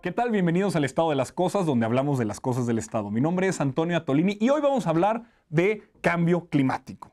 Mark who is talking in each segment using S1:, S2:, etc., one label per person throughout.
S1: ¿Qué tal? Bienvenidos al Estado de las Cosas, donde hablamos de las cosas del Estado. Mi nombre es Antonio Atolini y hoy vamos a hablar de cambio climático.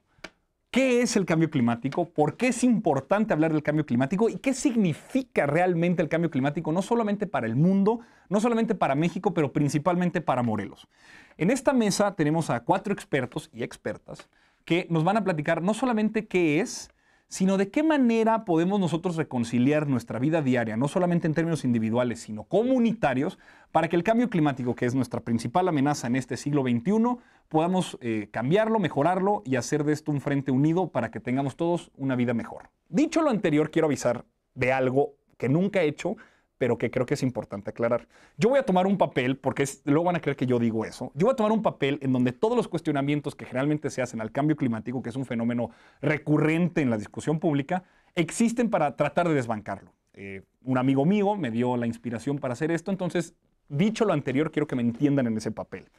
S1: ¿Qué es el cambio climático? ¿Por qué es importante hablar del cambio climático? ¿Y qué significa realmente el cambio climático? No solamente para el mundo, no solamente para México, pero principalmente para Morelos. En esta mesa tenemos a cuatro expertos y expertas que nos van a platicar no solamente qué es, sino de qué manera podemos nosotros reconciliar nuestra vida diaria, no solamente en términos individuales, sino comunitarios, para que el cambio climático, que es nuestra principal amenaza en este siglo XXI, podamos eh, cambiarlo, mejorarlo y hacer de esto un frente unido para que tengamos todos una vida mejor. Dicho lo anterior, quiero avisar de algo que nunca he hecho, pero que creo que es importante aclarar. Yo voy a tomar un papel, porque luego van a creer que yo digo eso, yo voy a tomar un papel en donde todos los cuestionamientos que generalmente se hacen al cambio climático, que es un fenómeno recurrente en la discusión pública, existen para tratar de desbancarlo. Eh, un amigo mío me dio la inspiración para hacer esto, entonces, dicho lo anterior, quiero que me entiendan en ese papel.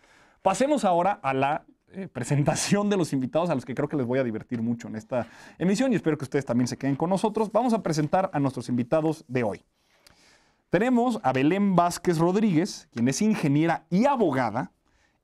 S1: Pasemos ahora a la eh, presentación de los invitados a los que creo que les voy a divertir mucho en esta emisión y espero que ustedes también se queden con nosotros. Vamos a presentar a nuestros invitados de hoy. Tenemos a Belén Vázquez Rodríguez, quien es ingeniera y abogada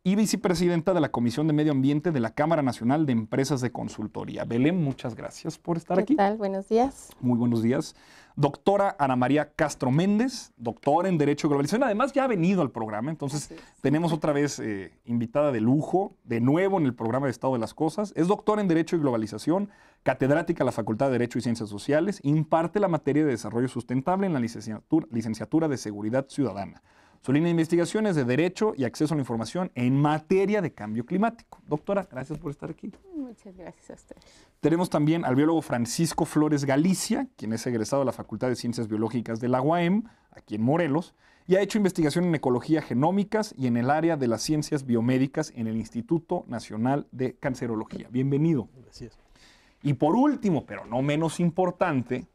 S1: y vicepresidenta de la Comisión de Medio Ambiente de la Cámara Nacional de Empresas de Consultoría. Belén, muchas gracias por estar aquí.
S2: ¿Qué tal? Buenos días.
S1: Muy buenos días doctora Ana María Castro Méndez, doctora en Derecho y Globalización. Además, ya ha venido al programa, entonces tenemos otra vez eh, invitada de lujo, de nuevo en el programa de Estado de las Cosas. Es doctora en Derecho y Globalización, catedrática de la Facultad de Derecho y Ciencias Sociales, imparte la materia de Desarrollo Sustentable en la licenciatura de Seguridad Ciudadana. Su línea de investigación es de Derecho y Acceso a la Información en materia de cambio climático. Doctora, gracias por estar aquí.
S3: Muchas gracias a usted.
S1: Tenemos también al biólogo Francisco Flores Galicia, quien es egresado de la Facultad de Ciencias Biológicas de la UAM, aquí en Morelos, y ha hecho investigación en ecología genómicas y en el área de las ciencias biomédicas en el Instituto Nacional de Cancerología. Bienvenido. Gracias. Y por último, pero no menos importante,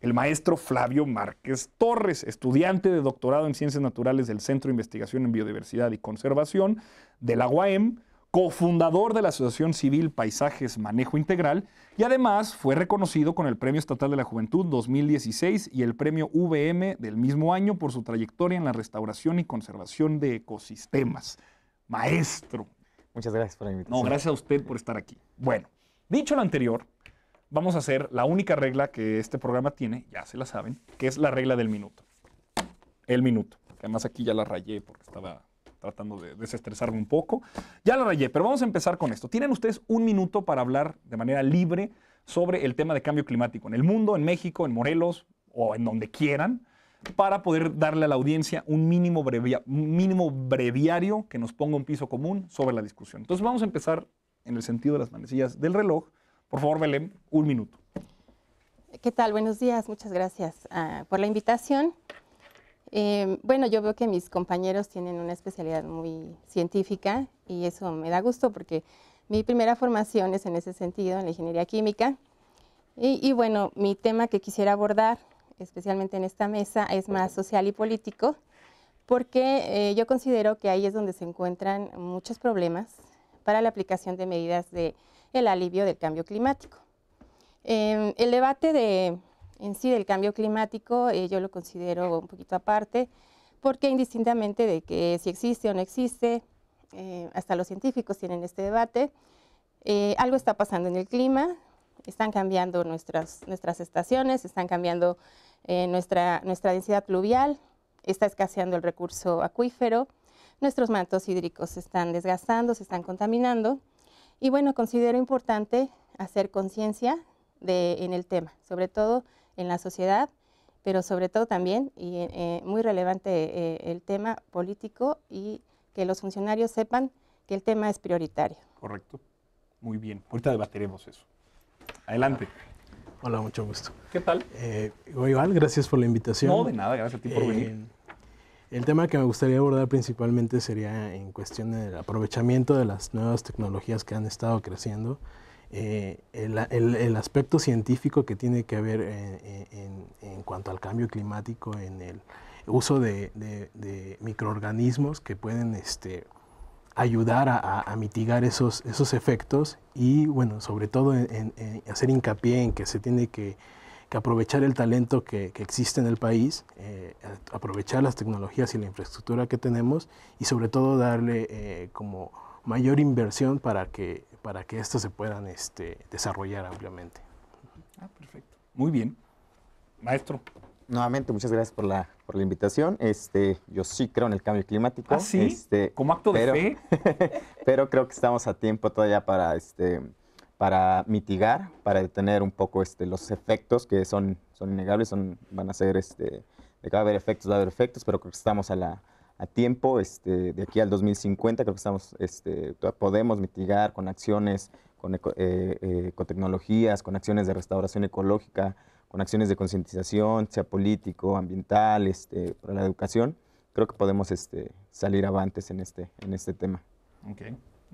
S1: el maestro Flavio Márquez Torres, estudiante de doctorado en Ciencias Naturales del Centro de Investigación en Biodiversidad y Conservación de la UAM, cofundador de la Asociación Civil Paisajes Manejo Integral y además fue reconocido con el Premio Estatal de la Juventud 2016 y el Premio VM del mismo año por su trayectoria en la restauración y conservación de ecosistemas. Maestro. Muchas gracias por la invitación. No, gracias a usted por estar aquí. Bueno, dicho lo anterior, vamos a hacer la única regla que este programa tiene, ya se la saben, que es la regla del minuto. El minuto. Además aquí ya la rayé porque estaba tratando de desestresarme un poco. Ya la rayé, pero vamos a empezar con esto. Tienen ustedes un minuto para hablar de manera libre sobre el tema de cambio climático en el mundo, en México, en Morelos o en donde quieran, para poder darle a la audiencia un mínimo, mínimo breviario que nos ponga un piso común sobre la discusión. Entonces vamos a empezar en el sentido de las manecillas del reloj por favor, Belén, un minuto.
S2: ¿Qué tal? Buenos días, muchas gracias ah, por la invitación. Eh, bueno, yo veo que mis compañeros tienen una especialidad muy científica y eso me da gusto porque mi primera formación es en ese sentido, en la ingeniería química. Y, bueno, mi tema que quisiera abordar, especialmente en esta mesa, es más social y político, porque eh, yo considero que ahí es donde se encuentran muchos problemas para la aplicación de medidas de el alivio del cambio climático. Em, el debate de, en sí del cambio climático eh, yo lo considero un poquito aparte, porque indistintamente de que si existe o no existe, eh, hasta los científicos tienen este debate, eh, algo está pasando en el clima, están cambiando nuestras, nuestras estaciones, están cambiando nuestra, nuestra densidad pluvial, está escaseando el recurso acuífero, nuestros mantos hídricos se están desgastando, se están contaminando, y bueno, considero importante hacer conciencia en el tema, sobre todo en la sociedad, pero sobre todo también, y eh, muy relevante eh, el tema político y que los funcionarios sepan que el tema es prioritario.
S1: Correcto. Muy bien. Ahorita debatiremos eso. Adelante. Hola, mucho gusto. ¿Qué tal? Eh,
S4: igual, gracias por la invitación. No, de nada, gracias a ti por eh, venir. El tema que me gustaría abordar principalmente sería en cuestión del aprovechamiento de las nuevas tecnologías que han estado creciendo, eh, el, aspecto científico que tiene que ver eh, eh, en, cuanto al cambio climático, en el uso de, microorganismos que pueden este, ayudar a, mitigar esos, esos efectos y, bueno, sobre todo en hacer hincapié en que se tiene que que aprovechar el talento que, existe en el país, eh, aprovechar las tecnologías y la infraestructura que tenemos y sobre todo darle eh, como mayor inversión para que, para que estos se puedan este, desarrollar ampliamente.
S2: Ah, perfecto.
S5: Muy bien. Maestro. Nuevamente, muchas gracias por la, por la invitación. Este, yo sí creo en el cambio climático. ¿Ah, este, Como acto de fe. pero creo que estamos a tiempo todavía para este, para mitigar, para detener un poco este, los efectos que son, son innegables, son, van a ser, este, de que va a haber efectos, va a haber efectos, pero creo que estamos a, la, a tiempo, este, de aquí al 2050 creo que estamos, este, podemos mitigar con acciones, eh, eh, con, tecnologías, con acciones de restauración ecológica, con acciones de concientización, sea político, ambiental, este, para la educación, creo que podemos este, salir avantes en este, en este tema. Ok,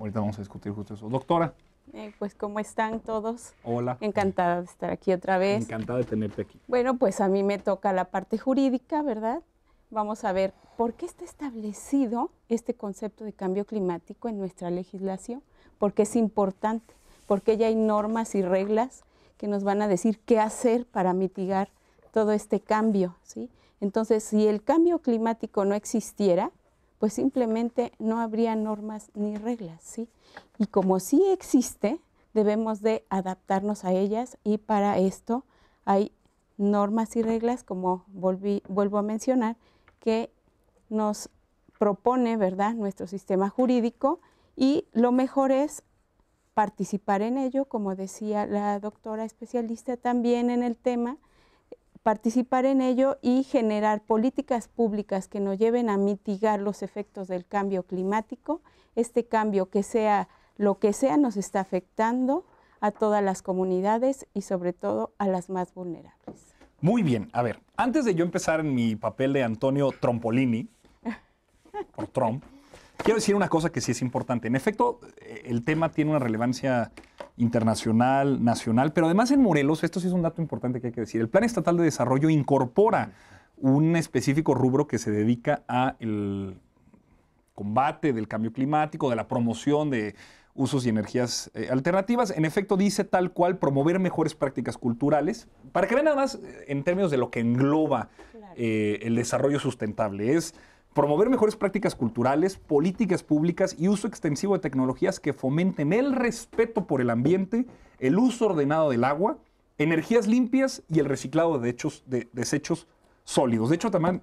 S5: ahorita vamos a discutir justo eso. Doctora,
S3: eh, pues cómo están todos. Hola. Encantada de estar aquí otra vez. Encantada
S1: de tenerte aquí.
S3: Bueno, pues a mí me toca la parte jurídica, ¿verdad? Vamos a ver por qué está establecido este concepto de cambio climático en nuestra legislación, por qué es importante, porque ya hay normas y reglas que nos van a decir qué hacer para mitigar todo este cambio, ¿sí? Entonces, si el cambio climático no existiera, pues simplemente no habría normas ni reglas, ¿sí? Y como sí existe, debemos de adaptarnos a ellas y para esto hay normas y reglas, como vuelvo a mencionar, que nos propone, ¿verdad?, nuestro sistema jurídico y lo mejor es participar en ello, como decía la doctora especialista también en el tema, participar en ello y generar políticas públicas que nos lleven a mitigar los efectos del cambio climático, este cambio que sea lo que sea nos está afectando a todas las comunidades y sobre todo a las más vulnerables.
S1: Muy bien, a ver, antes de yo empezar en mi papel de Antonio Trompolini, por Trump, Quiero decir una cosa que sí es importante. En efecto, eh, el tema tiene una relevancia internacional, nacional, pero además en Morelos, esto sí es un dato importante que hay que decir, el Plan Estatal de Desarrollo incorpora un específico rubro que se dedica al combate del cambio climático, de la promoción de usos y energías eh, alternativas. En efecto, dice tal cual promover mejores prácticas culturales, para que vean nada más eh, en términos de lo que engloba el desarrollo sustentable. Es promover mejores prácticas culturales, políticas públicas y uso extensivo de tecnologías que fomenten el respeto por el ambiente, el uso ordenado del agua, energías limpias y el reciclado de, hechos, de desechos sólidos. De hecho, también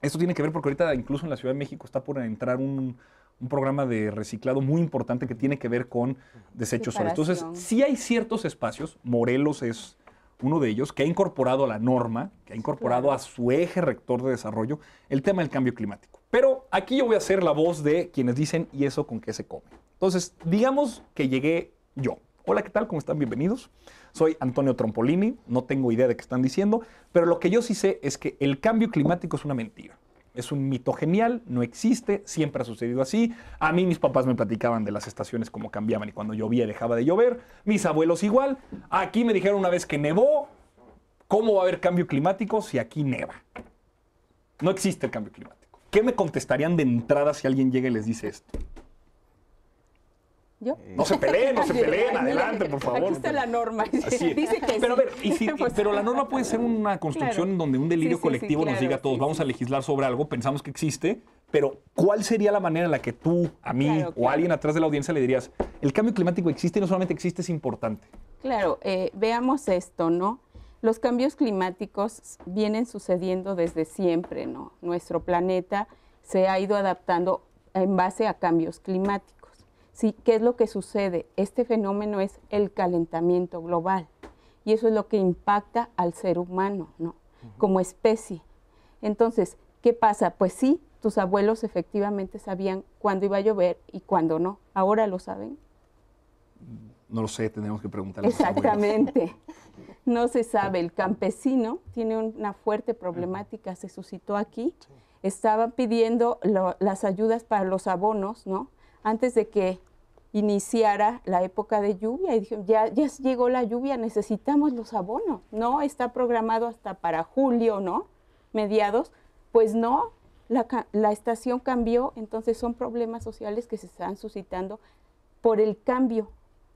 S1: esto tiene que ver porque ahorita incluso en la Ciudad de México está por entrar un, un programa de reciclado muy importante que tiene que ver con desechos sólidos. Entonces, sí hay ciertos espacios, Morelos es uno de ellos, que ha incorporado a la norma, que ha incorporado a su eje rector de desarrollo el tema del cambio climático. Pero aquí yo voy a ser la voz de quienes dicen, ¿y eso con qué se come? Entonces, digamos que llegué yo. Hola, ¿qué tal? ¿Cómo están? Bienvenidos. Soy Antonio Trompolini, no tengo idea de qué están diciendo, pero lo que yo sí sé es que el cambio climático es una mentira. Es un mito genial, no existe, siempre ha sucedido así. A mí mis papás me platicaban de las estaciones, como cambiaban y cuando llovía dejaba de llover. Mis abuelos igual. Aquí me dijeron una vez que nevó, ¿cómo va a haber cambio climático si aquí neva? No existe el cambio climático. ¿Qué me contestarían de entrada si alguien llega y les dice esto?
S3: No se peleen, no se peleen, adelante,
S1: por favor. Aquí está
S3: la norma. Dice que pero
S1: pues, pero la norma puede ser una construcción en donde un delirio colectivo nos diga a todos, vamos a legislar sobre algo, pensamos que existe, pero ¿cuál sería la manera en la que tú, a mí o a alguien atrás de la audiencia le dirías, el cambio climático existe y no solamente existe, es importante?
S3: Claro, eh, veamos esto, ¿no? Los cambios climáticos vienen sucediendo desde siempre, ¿no? Nuestro planeta se ha ido adaptando en base a cambios climáticos. ¿sí? ¿Qué es lo que sucede? Este fenómeno es el calentamiento global y eso es lo que impacta al ser humano, ¿no? Como especie. Entonces, ¿qué pasa? Pues sí, tus abuelos efectivamente sabían cuándo iba a llover y cuándo no. ¿Ahora lo saben?
S1: No lo sé, tenemos que preguntarle. Exactamente.
S3: no se sabe. El campesino tiene una fuerte problemática, se suscitó aquí. Estaban pidiendo las ayudas para los abonos, ¿no? Antes de que iniciara la época de lluvia y dijeron ya, ya llegó la lluvia, necesitamos los abonos, ¿no? Está programado hasta para julio, ¿no? Mediados, pues no, la, estación cambió, entonces son problemas sociales que se están suscitando por el cambio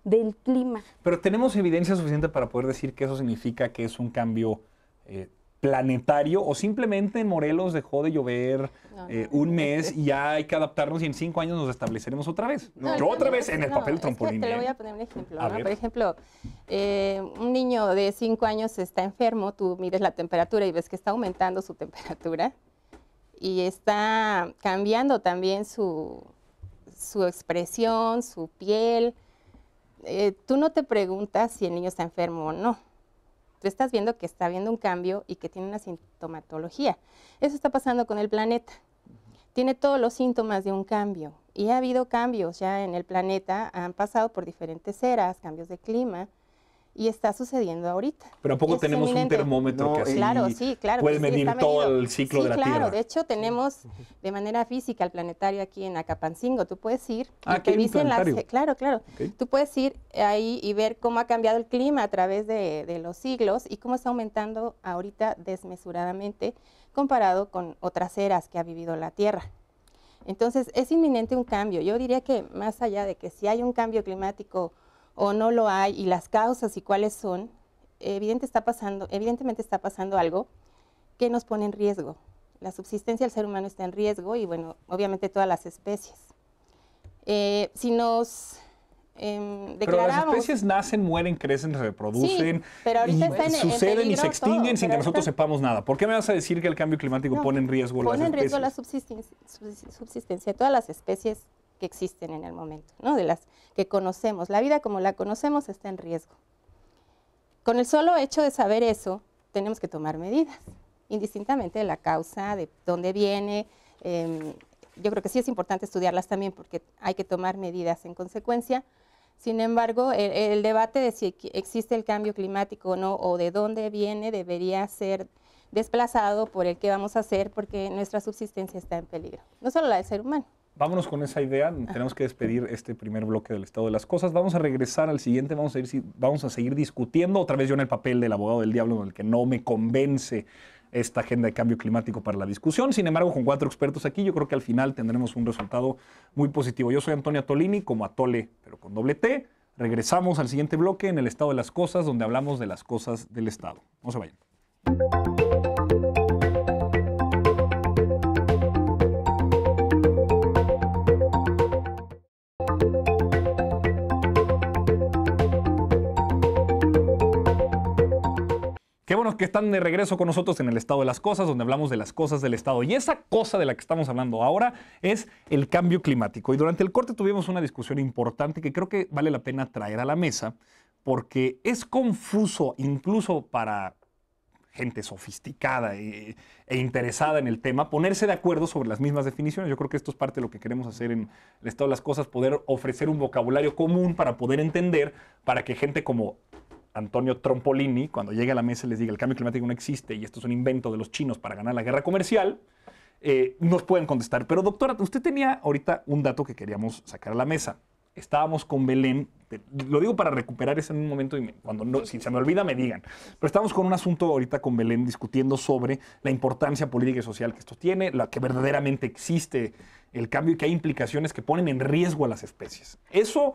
S3: del clima.
S1: Pero tenemos evidencia suficiente para poder decir que eso significa que es un cambio eh, planetario o simplemente en Morelos dejó de llover eh, un mes y ya hay que adaptarnos y en cinco años nos estableceremos otra vez. Yo otra vez en el papel trampolín. te voy ¿eh? a
S2: poner un ejemplo. Por ejemplo, eh, un niño de cinco años está enfermo, tú mides la temperatura y ves que está aumentando su temperatura y está cambiando también su, expresión, su piel. tú no te preguntas si el niño está enfermo o no tú estás viendo que está habiendo un cambio y que tiene una sintomatología. Eso está pasando con el planeta. Tiene todos los síntomas de un cambio y ha habido cambios ya en el planeta, han pasado por diferentes eras, cambios de clima, y está sucediendo ahorita. Pero ¿a poco tenemos un termómetro que así claro, sí, medir todo el ciclo de la claro, claro, de hecho tenemos de manera física el planetario aquí en Acapancingo. Tú puedes ir ah, Claro, claro. Tú puedes ir ahí y ver cómo ha cambiado el clima a través de, de los siglos y cómo está aumentando ahorita desmesuradamente comparado con otras eras que ha vivido la Tierra. Entonces, es inminente un cambio. Yo diría que más allá de que si hay un cambio climático o no lo hay y las causas y cuáles son, evidente está pasando, evidentemente está pasando algo que nos pone en riesgo. La subsistencia del ser humano está en riesgo y, bueno, obviamente todas las especies. Eh, si nos declaramos... pero las especies
S1: nacen, mueren, crecen, se reproducen, y suceden y se extinguen sin que nosotros sepamos nada. ¿Por qué me vas a decir que el cambio climático pone en riesgo las Pone en riesgo la
S2: subsistencia, de todas las especies que existen en el momento, ¿no? de las que conocemos. La vida como la conocemos está en riesgo. Con el solo hecho de saber eso, tenemos que tomar medidas, indistintamente de la causa, de dónde viene. Em, yo creo que sí es importante estudiarlas también porque hay que tomar medidas en consecuencia. Sin embargo, e, el, debate de si existe el cambio climático o no, o de dónde viene, debería ser desplazado por el que vamos a hacer porque nuestra subsistencia está en peligro, no solo la del ser humano,
S1: vámonos con esa idea. Tenemos que despedir este primer bloque del estado de las cosas. Vamos a regresar al siguiente. Vamos a, ir, vamos a seguir discutiendo otra vez yo en el papel del abogado del diablo, en el que no me convence esta agenda de cambio climático para la discusión. Sin embargo, con cuatro expertos aquí, yo creo que al final tendremos un resultado muy positivo. Yo soy Antonio Tolini, como Atole, pero con doble T. Regresamos al siguiente bloque en el estado de las cosas, donde hablamos de las cosas del estado. No se vayan. que están de regreso con nosotros en el estado de las cosas, donde hablamos de las cosas del estado. Y esa cosa de la que estamos hablando ahora es el cambio climático. Y durante el corte tuvimos una discusión importante que creo que vale la pena traer a la mesa, porque es confuso incluso para gente sofisticada e, e interesada en el tema, ponerse de acuerdo sobre las mismas definiciones. Yo creo que esto es parte de lo que queremos hacer en el estado de las cosas, poder ofrecer un vocabulario común para poder entender, para que gente como Antonio Trompolini, cuando llegue a la mesa y les diga el cambio climático no existe y esto es un invento de los chinos para ganar la guerra comercial, eh, nos pueden contestar. Pero doctora, usted tenía ahorita un dato que queríamos sacar a la mesa. Estábamos con Belén, lo digo para recuperar ese en un momento y cuando no, si se me olvida me digan, pero estábamos con un asunto ahorita con Belén discutiendo sobre la importancia política y social que esto tiene, la que verdaderamente existe el cambio y que hay implicaciones que ponen en riesgo a las especies. Eso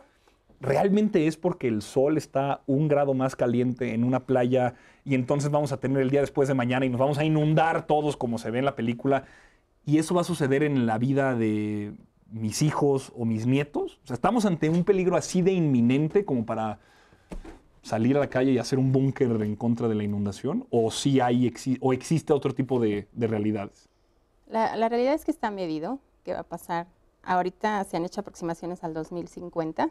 S1: ¿Realmente es porque el sol está un grado más caliente en una playa y entonces vamos a tener el día después de mañana y nos vamos a inundar todos como se ve en la película? ¿Y eso va a suceder en la vida de mis hijos o mis nietos? estamos ante un peligro así de inminente como para salir a la calle y hacer un búnker en contra de la inundación? ¿O si hay o existe otro tipo de, realidades?
S2: La, realidad es que está medido, que va a pasar. Ahorita se han hecho aproximaciones al 2050.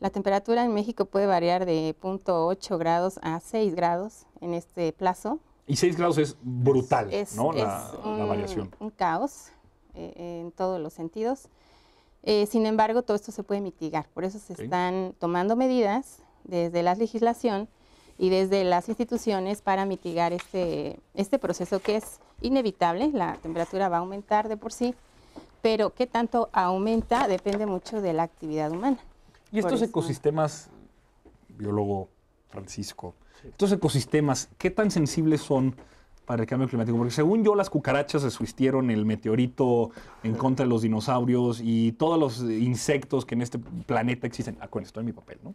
S2: La temperatura en México puede variar de 0.8 grados a 6 grados en este plazo.
S1: Y 6 grados es brutal, ¿no? la, un, variación.
S2: Un caos eh, en todos los sentidos. Eh, sin embargo, todo esto se puede mitigar. Por eso se están tomando medidas desde la legislación y desde las instituciones para mitigar este, este proceso que es inevitable. La temperatura va a aumentar de por sí, pero qué tanto aumenta depende mucho de la actividad humana. Y estos
S1: ecosistemas, biólogo Francisco, estos ecosistemas, ¿qué tan sensibles son para el cambio climático? Porque según yo, las cucarachas resistieron el meteorito en contra de los dinosaurios y todos los insectos que en este planeta existen. Ah, con esto en mi papel, ¿no?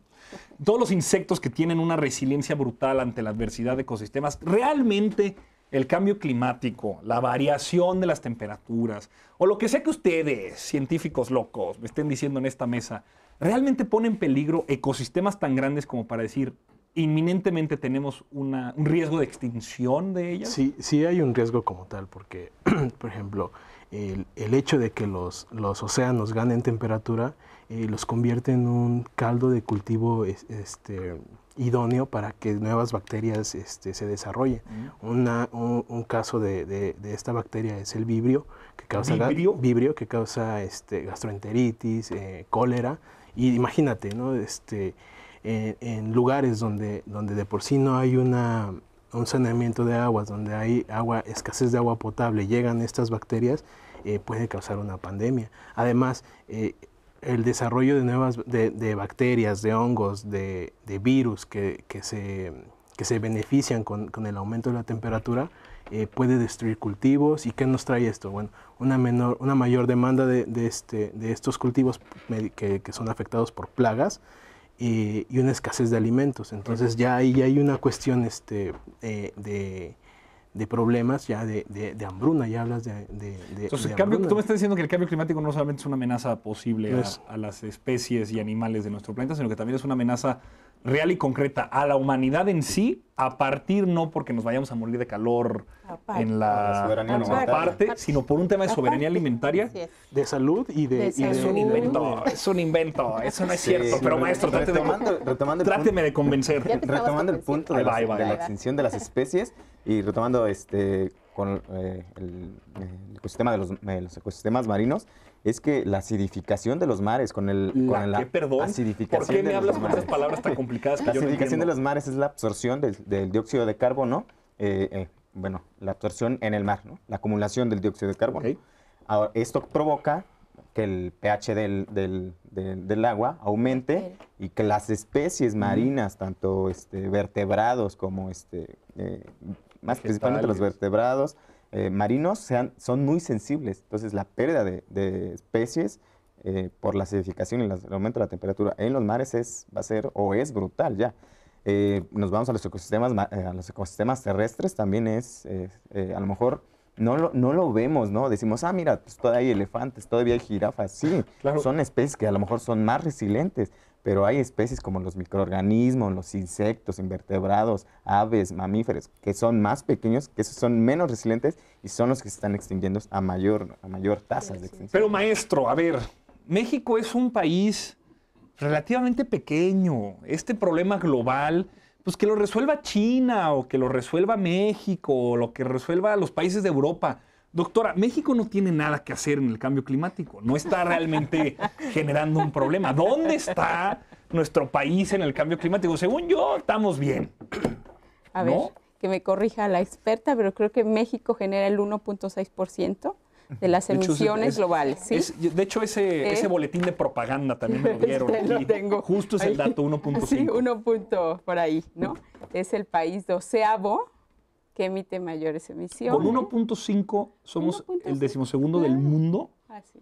S1: Todos los insectos que tienen una resiliencia brutal ante la adversidad de ecosistemas, realmente el cambio climático, la variación de las temperaturas, o lo que sea que ustedes, científicos locos, me estén diciendo en esta mesa, ¿realmente pone en peligro ecosistemas tan grandes como para decir inminentemente tenemos un riesgo de
S4: extinción de ellas? Sí, sí hay un riesgo como tal, porque, por ejemplo, el, el, hecho de que los, océanos ganen temperatura eh, los convierte en un caldo de cultivo este, idóneo para que nuevas bacterias este, se desarrollen. Mm. un, caso de, esta bacteria es el vibrio, que causa, que causa este, gastroenteritis, eh, cólera, y imagínate, ¿no? Este, en, lugares donde, donde de por sí no hay una, un saneamiento de aguas, donde hay agua, escasez de agua potable, llegan estas bacterias, eh, puede causar una pandemia. Además, eh, el desarrollo de nuevas de, bacterias, de hongos, de, virus que, se, benefician con el aumento de la temperatura, eh, puede destruir cultivos. ¿Y qué nos trae esto? Bueno, una, menor, una mayor demanda de, este, de estos cultivos que, que, son afectados por plagas eh, y una escasez de alimentos. Entonces ya ahí hay una cuestión este, eh, de, problemas ya de, de, hambruna, ya hablas de... de Entonces, tú me
S1: estás diciendo que el cambio climático no solamente es una amenaza posible a, las especies y animales de nuestro planeta, sino que también es una amenaza real y concreta a la humanidad en sí, a partir no porque nos vayamos a morir de calor en la, parte, sino por un tema de soberanía alimentaria,
S5: de salud y de... de es un invento,
S1: es un invento, eso no es cierto, pero maestro, trate de,
S5: tráteme de convencer. Retomando el punto de, la, extinción de las especies y retomando este con eh, eh, el, ecosistema de los ecosistemas marinos, es que la acidificación de los mares con el ¿qué, perdón? ¿Por qué me hablas con esas palabras tan complicadas que La acidificación de los mares es la absorción del, dióxido de carbono, eh, eh, bueno, la absorción en el mar, ¿no? La acumulación del dióxido de carbono. esto provoca que el pH del, agua aumente y que las especies marinas, tanto este, vertebrados como este, eh, más principalmente los vertebrados, eh, marinos sean, son muy sensibles. Entonces, la pérdida de, especies eh, por la acidificación y el aumento de la temperatura en los mares es, va a ser o es brutal ya. Eh, nos vamos a los ecosistemas, a los ecosistemas terrestres, también es, a lo mejor no lo, vemos, ¿no? Decimos, ah, mira, pues, todavía hay elefantes, todavía hay jirafas. Sí, son especies que a lo mejor son más resilientes pero hay especies como los microorganismos, los insectos, invertebrados, aves, mamíferos, que son más pequeños, que son menos resilientes y son los que se están extinguiendo a mayor, a mayor tasa de extinción.
S1: Pero maestro, a ver, México es un país relativamente pequeño. Este problema global, pues que lo resuelva China o que lo resuelva México o lo que resuelva los países de Europa. Doctora, México no tiene nada que hacer en el cambio climático, no está realmente generando un problema. ¿Dónde está nuestro país en el cambio climático? Según yo, estamos bien. A ver,
S3: que me corrija la experta, pero creo que México genera el 1.6% de las emisiones
S1: globales. de hecho, ¿Eh? ese, boletín de propaganda también me lo este dieron. tengo. Justo es el dato
S3: 1.5. Sí, 1 por ahí, ¿no? Es el país doceavo que emite mayores emisiones. Con 1.5
S5: somos el decimosegundo del ah, mundo.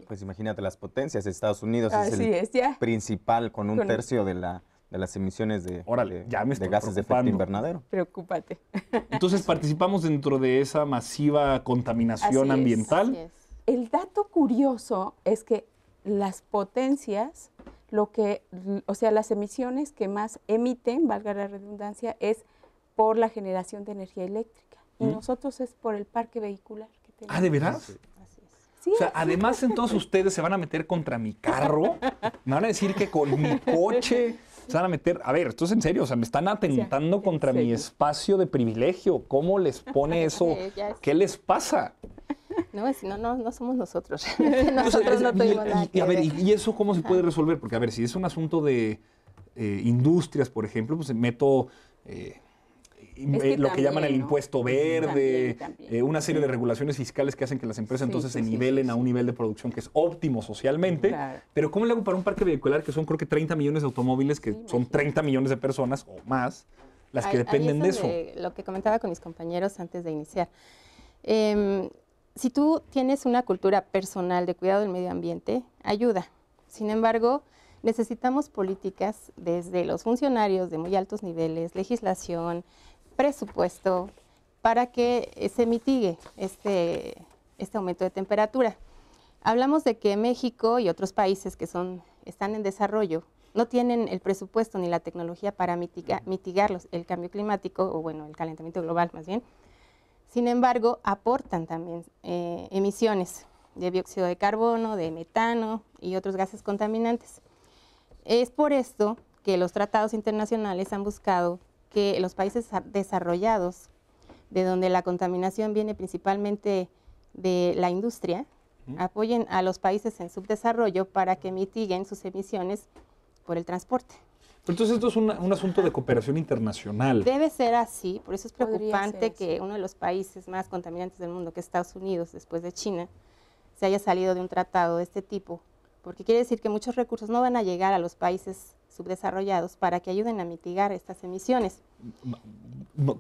S5: Pues imagínate las potencias. Estados Unidos es el principal con un tercio de, la, de las emisiones de, gases de efecto invernadero.
S3: Preocúpate.
S5: Entonces
S1: participamos dentro de esa masiva contaminación ambiental.
S3: El dato curioso es que las potencias, lo que, o sea, las emisiones que más emiten, valga la redundancia, es por la generación de energía eléctrica. Y nosotros es por el parque vehicular que tenemos. Ah, ¿de verdad? Así
S4: es. o sea, además
S1: entonces ustedes se van a meter contra mi carro, me van a decir que con mi coche se van a meter. A ver, esto es en serio, o sea, me están atentando contra mi espacio de privilegio. ¿Cómo les pone eso? ¿Qué les pasa?
S2: No, es no, no, no somos nosotros. nosotros
S1: Y, a ver, y, eso cómo se puede resolver? Porque, a ver, si es un asunto de eh, industrias, por ejemplo, pues meto. Eh, lo que llaman el impuesto verde, eh, una serie de regulaciones fiscales que hacen que las empresas entonces se nivelen a un nivel de producción que es óptimo socialmente. Pero ¿cómo le hago para un parque vehicular que son creo que 30 millones de automóviles, que son 30 millones de personas o más, las que dependen de eso?
S2: Lo que comentaba con mis compañeros antes de iniciar. Em, si tú tienes una cultura personal de cuidado del medio ambiente, ayuda. Sin embargo, necesitamos políticas desde los funcionarios de muy altos niveles, legislación, presupuesto para que eh, se mitigue este, este aumento de temperatura. Hablamos de que México y otros países que son, están en desarrollo no tienen el presupuesto ni la tecnología para mitigar, el cambio climático o bueno, el calentamiento global más bien. Sin embargo, aportan también eh, emisiones de dióxido de carbono, de metano y otros gases contaminantes. Es por esto que los tratados internacionales han buscado que los países desarrollados, de donde la contaminación viene principalmente de la industria, apoyen a los países en subdesarrollo para que mitiguen sus emisiones por el transporte.
S1: entonces esto es un, asunto de cooperación internacional.
S2: Debe ser así, por eso es preocupante que uno de los países más contaminantes del mundo, que Estados Unidos, después de China, se haya salido de un tratado de este tipo, porque quiere decir que muchos recursos no van a llegar a los países subdesarrollados para que ayuden a mitigar estas emisiones.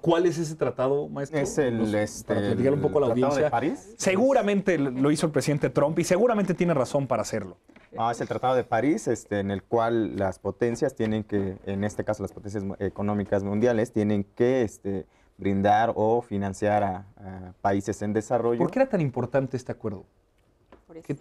S1: ¿Cuál es ese tratado, maestro? Es el,
S5: este, un poco la audiencia. De París?
S1: Seguramente lo hizo el presidente Trump y seguramente tiene razón para hacerlo.
S5: Ah, es el Tratado de París, este, en el cual las potencias tienen que, en este caso las potencias económicas mundiales, tienen que este, brindar o financiar a países en desarrollo. ¿Por qué era tan importante este acuerdo? Que, eh,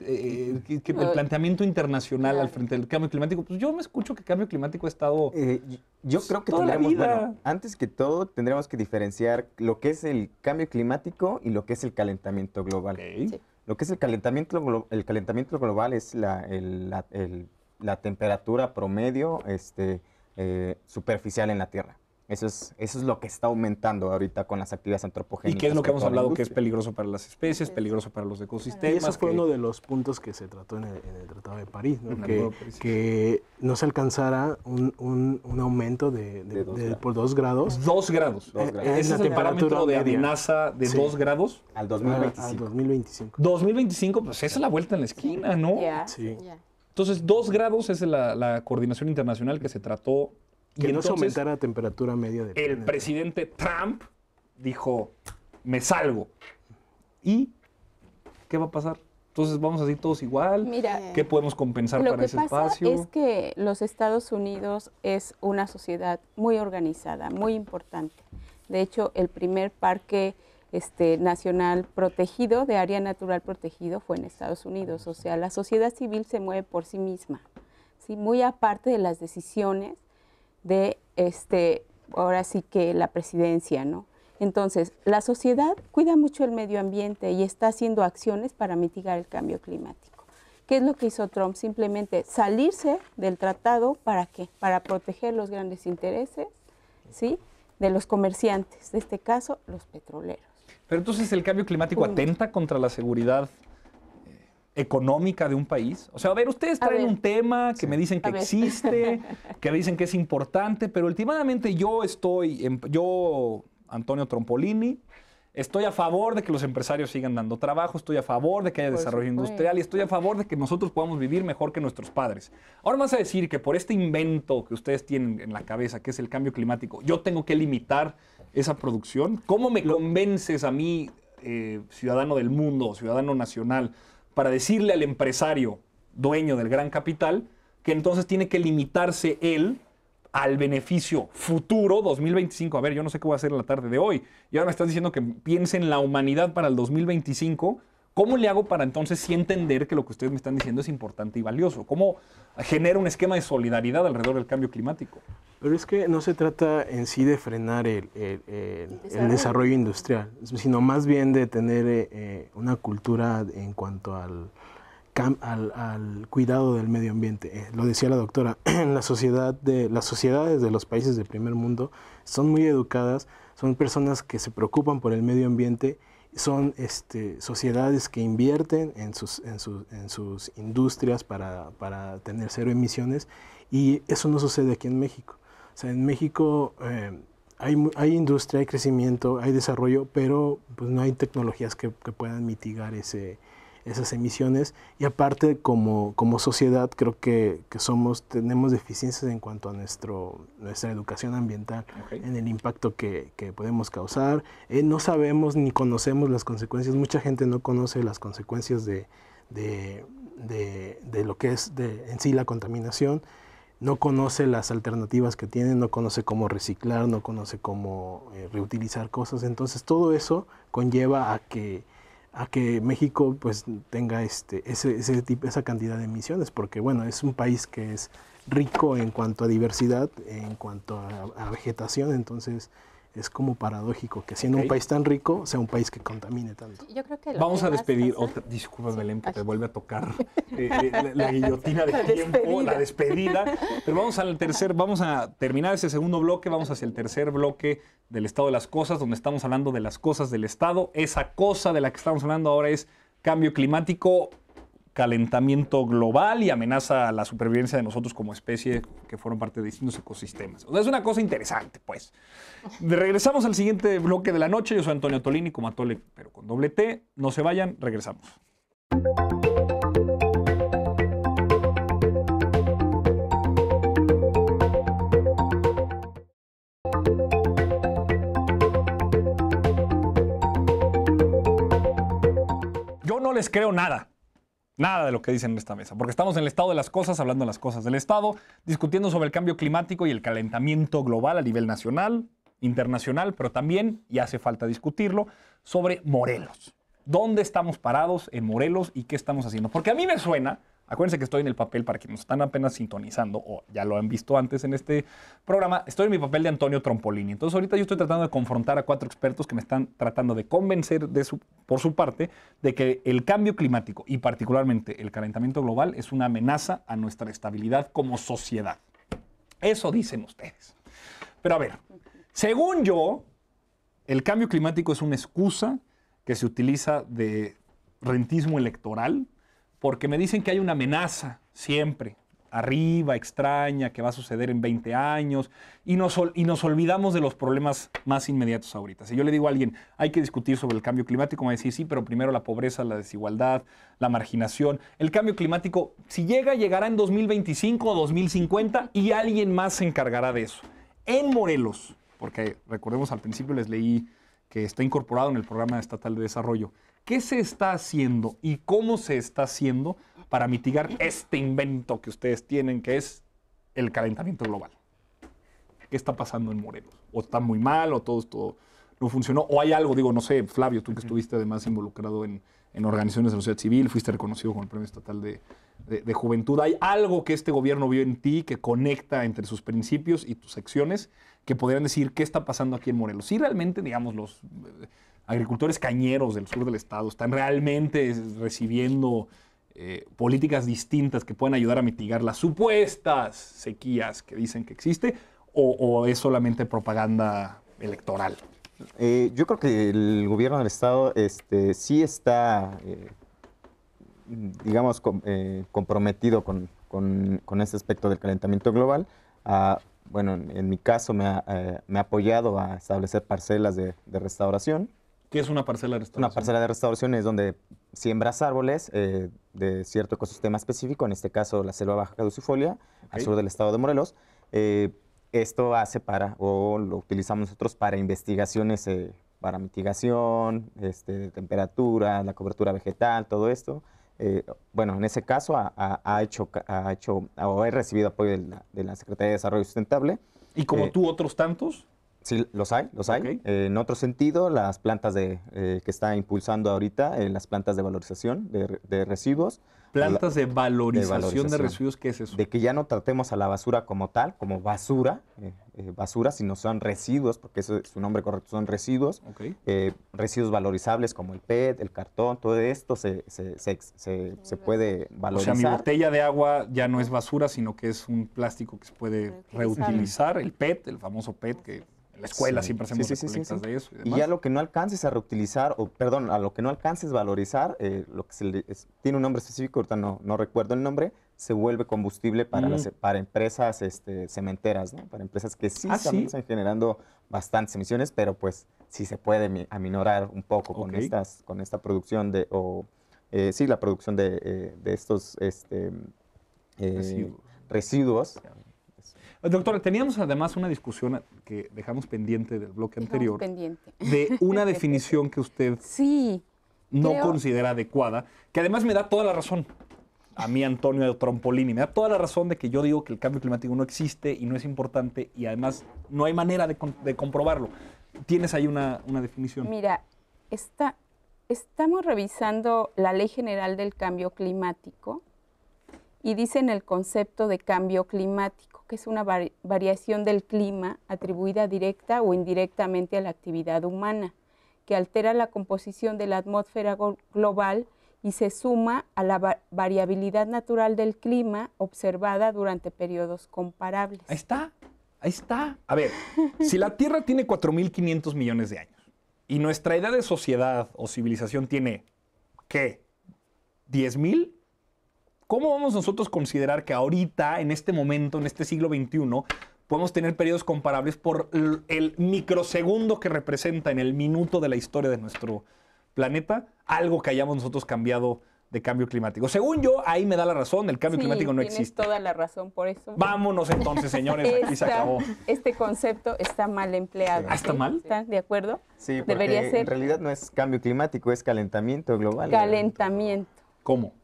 S1: eh, el planteamiento internacional al frente del cambio climático, pues yo me escucho que cambio climático ha
S5: estado... Eh, yo pues, creo que tendremos, bueno, antes que todo tendremos que diferenciar lo que es el cambio climático y lo que es el calentamiento global. Lo que es el calentamiento, el calentamiento global es la, la, temperatura promedio este, superficial en la Tierra. Eso es, lo que está aumentando ahorita con las actividades antropogénicas. Y qué es lo que hemos hablado que es peligroso para las especies, peligroso para los ecosistemas. Y eso fue uno
S4: de los puntos que se trató en el, Tratado de París, Que, no se alcanzara un, aumento de, dos grados. Dos grados. Eh, ¿Ese es el parámetro de amenaza de dos
S1: grados? Al 2025.
S4: Ah, 2025. pues esa es la vuelta
S1: en la esquina, ¿no? Entonces, dos grados es la coordinación internacional que se trató que no se aumentara la temperatura media El presidente Trump dijo, me salgo. ¿Y qué va a pasar? Entonces vamos a decir todos igual. Mira, ¿qué podemos compensar para ese espacio? Lo que es
S3: que los Estados Unidos es una sociedad muy organizada, muy importante. De hecho, el primer parque este, nacional protegido, de área natural protegido, fue en Estados Unidos. O sea, la sociedad civil se mueve por sí misma, muy aparte de las decisiones de este, ahora sí que la presidencia, ¿no? Entonces, la sociedad cuida mucho el medio ambiente y está haciendo acciones para mitigar el cambio climático. ¿Qué es lo que hizo Trump? Simplemente salirse del tratado, ¿para qué? Para proteger los grandes intereses, ¿sí? De los comerciantes, de este caso, los petroleros.
S1: Pero entonces el cambio climático atenta contra la seguridad económica de un país. O sea, a ver, ustedes traen un tema que me dicen que existe, que dicen que es importante, pero últimamente yo estoy, yo, Antonio Trompolini, estoy a favor de que los empresarios sigan dando trabajo, estoy a favor de que haya desarrollo industrial y estoy a favor de que nosotros podamos vivir mejor que nuestros padres. Ahora vas a decir que por este invento que ustedes tienen en la cabeza, que es el cambio climático, yo tengo que limitar esa producción. ¿Cómo me convences a mí, eh, ciudadano del mundo, ciudadano nacional? para decirle al empresario dueño del gran capital que entonces tiene que limitarse él al beneficio futuro 2025. A ver, yo no sé qué voy a hacer en la tarde de hoy. Y ahora me estás diciendo que piense en la humanidad para el 2025 ¿Cómo le hago para entonces sí entender que lo que ustedes me están diciendo es importante y valioso? ¿Cómo genera un esquema de solidaridad alrededor del cambio climático?
S4: Pero es que no se trata en sí de frenar el, desarrollo industrial, sino más bien de tener eh, eh, una cultura en cuanto al, al, cuidado del medio ambiente. Eh, lo decía la doctora, en la sociedad de, las sociedades de los países del primer mundo son muy educadas, son personas que se preocupan por el medio ambiente son este, sociedades que invierten en sus, en sus, industrias para, tener cero emisiones y eso no sucede aquí en México. O sea, en México eh, hay, hay, industria, hay crecimiento, hay desarrollo, pero pues, no hay tecnologías que, que puedan mitigar ese, esas emisiones y aparte como, como sociedad creo que, que, somos, tenemos deficiencias en cuanto a nuestro, nuestra educación ambiental, en el impacto que, que podemos causar. Eh, no sabemos ni conocemos las consecuencias, mucha gente no conoce las consecuencias de, de, de, lo que es de, en sí la contaminación no conoce las alternativas que tiene, no conoce cómo reciclar, no conoce cómo eh, reutilizar cosas. Entonces todo eso conlleva a que a que México pues tenga este, ese, ese tipo, esa cantidad de emisiones, porque bueno, es un país que es rico en cuanto a diversidad, en cuanto a, a vegetación, entonces es como paradójico que siendo un país tan rico sea un país que contamine tanto.
S5: Yo creo que Vamos a despedir
S1: disculpas otra, disculpa Belén que te vuelve a tocar eh, eh, la, guillotina de tiempo, la despedida, pero vamos al tercer, vamos a terminar ese segundo bloque, vamos hacia el tercer bloque del estado de las cosas, donde estamos hablando de las cosas del estado, esa cosa de la que estamos hablando ahora es cambio climático, calentamiento global y amenaza a la supervivencia de nosotros como especie que fueron parte de distintos ecosistemas. es una cosa interesante, pues. Regresamos al siguiente bloque de la noche. Yo soy Antonio Tolini, como Atole, pero con doble T. No se vayan, regresamos. Yo no les creo nada. Nada de lo que dicen en esta mesa, porque estamos en el estado de las cosas, hablando de las cosas del Estado, discutiendo sobre el cambio climático y el calentamiento global a nivel nacional, internacional, pero también, y hace falta discutirlo, sobre Morelos. ¿Dónde estamos parados en Morelos y qué estamos haciendo? Porque a mí me suena, Acuérdense que estoy en el papel, para quienes están apenas sintonizando o ya lo han visto antes en este programa, estoy en mi papel de Antonio Trompolini. Entonces ahorita yo estoy tratando de confrontar a cuatro expertos que me están tratando de convencer de su, por su parte de que el cambio climático y particularmente el calentamiento global es una amenaza a nuestra estabilidad como sociedad. Eso dicen ustedes. Pero a ver, según yo, el cambio climático es una excusa que se utiliza de rentismo electoral porque me dicen que hay una amenaza siempre, arriba, extraña, que va a suceder en 20 años, y nos, olvidamos de los problemas más inmediatos ahorita. Si yo le digo a alguien, hay que discutir sobre el cambio climático, me va a decir, sí, pero primero la pobreza, la desigualdad, la marginación. El cambio climático, si llega, llegará en 2025 o 2050 y alguien más se encargará de eso. En Morelos, porque recordemos al principio les leí que está incorporado en el programa estatal de desarrollo, ¿Qué se está haciendo y cómo se está haciendo para mitigar este invento que ustedes tienen, que es el calentamiento global? ¿Qué está pasando en Morelos? ¿O está muy mal? ¿O todo esto no funcionó? ¿O hay algo? Digo, no sé, Flavio, tú que estuviste además involucrado en, organizaciones de la sociedad civil, fuiste reconocido con el Premio Estatal de, de, Juventud. ¿Hay algo que este gobierno vio en ti que conecta entre sus principios y tus acciones que podrían decir qué está pasando aquí en Morelos? Si realmente, digamos, los agricultores cañeros del sur del estado están realmente recibiendo eh, políticas distintas que puedan ayudar a mitigar las supuestas sequías que dicen que existe o, es solamente propaganda electoral?
S5: Eh, yo creo que el gobierno del estado este, sí está, eh, digamos, comprometido con, con, este aspecto del calentamiento global. Ah, bueno, en, mi caso me ha, apoyado a establecer parcelas de restauración ¿Qué es una parcela de restauración? Una parcela de restauración es donde siembras árboles eh, de cierto ecosistema específico, en este caso la selva baja caducifolia, al sur del estado de Morelos. Eh, esto hace para, o lo utilizamos nosotros para investigaciones, eh, para mitigación, este, temperatura, la cobertura vegetal, todo esto. bueno, en ese caso ha, hecho, ha hecho o he recibido apoyo de la, Secretaría de Desarrollo Sustentable. ¿Y como tú, otros tantos? Sí, los hay, los hay. en otro sentido, las plantas de, eh, que está impulsando ahorita, eh, las plantas de valorización de, residuos. Plantas de, valorización de residuos, ¿qué es eso? De que ya no tratemos a la basura como tal, como basura, eh, basura, sino son residuos, porque es su nombre correcto, son residuos. residuos valorizables como el PET, el cartón, todo esto se, se puede valorizar. O sea, mi
S1: botella de agua ya no es basura, sino que es un plástico que se puede reutilizar, el PET, el famoso PET que la escuela siempre hacemos de eso. Y, a ya lo
S5: que no alcances a reutilizar, o perdón, a lo que no alcances valorizar, eh, lo que tiene un nombre específico, ahorita no, no recuerdo el nombre, se vuelve combustible para, para empresas este, cementeras, Para empresas que ah, sí, están generando bastantes emisiones, pero pues sí se puede aminorar un poco con, estas, con esta producción de, o eh, sí, la producción de, eh, estos este, residuos
S1: Doctora, teníamos además una discusión que dejamos pendiente del bloque anterior.
S3: De una definición
S1: que usted sí, no considera adecuada, que además me da toda la razón. A mí, Antonio Trompolini, me da toda la razón de que yo digo que el cambio climático no existe y no es importante y además no hay manera de, comprobarlo. ¿Tienes ahí una, una definición?
S3: Mira, está, estamos revisando la Ley General del Cambio Climático y dicen el concepto de cambio climático, que es una variación del clima atribuida directa o indirectamente a la actividad humana, que altera la composición de la atmósfera global y se suma a la variabilidad natural del clima observada durante periodos comparables. Ahí está, ahí está.
S1: A ver, si la Tierra tiene 4.500 millones de años y nuestra edad de sociedad o civilización tiene, ¿qué? ¿10.000? ¿Cómo vamos nosotros a considerar que ahorita, en este momento, en este siglo XXI, podemos tener periodos comparables por el microsegundo que representa en el minuto de la historia de nuestro planeta algo que hayamos nosotros cambiado? de cambio climático. Según yo, ahí me da la razón, el cambio climático no tienes existe.
S3: toda la razón por eso. Vámonos entonces, señores, Y se acabó. Este concepto está mal empleado. ¿Ah, ¿Está mal? de acuerdo?
S5: Sí, Debería ser... en realidad no es cambio climático, es calentamiento global.
S3: Calentamiento.
S5: ¿Cómo?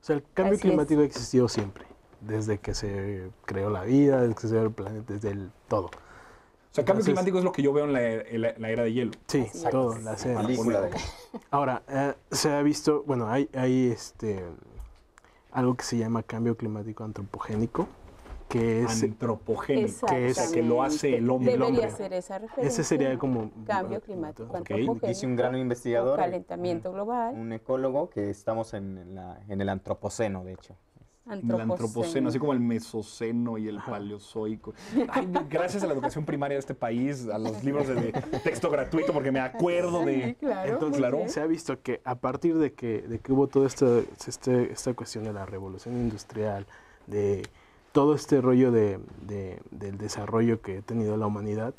S5: O sea, el cambio climático ha existido siempre, desde que se creó la vida, desde que se creó el planeta,
S4: desde el todo. O sea, el cambio climático
S1: es lo que yo veo en la, era de hielo. Sí, todo, la
S4: cena. Ahora, eh, se ha visto, bueno, hay, hay este, algo que se llama cambio climático antropogénico, que es antropogénico, que,
S3: es, que lo hace el hombre. Debería ser esa referencia. Ese
S5: sería como cambio
S3: climático. Okay. un
S5: gran investigador, eh, calentamiento global, un ecólogo que estamos en, el antropoceno, de hecho.
S3: Antropoceno. El antropoceno, así como
S5: el mesoceno y el paleozoico.
S1: gracias a la educación primaria de este país, a los libros de, texto gratuito, porque me acuerdo de.
S4: claro, Entonces, claro. Se ha visto que a partir de que, hubo toda este, este, esta cuestión de la revolución industrial, de todo este rollo de, del desarrollo que ha tenido la humanidad,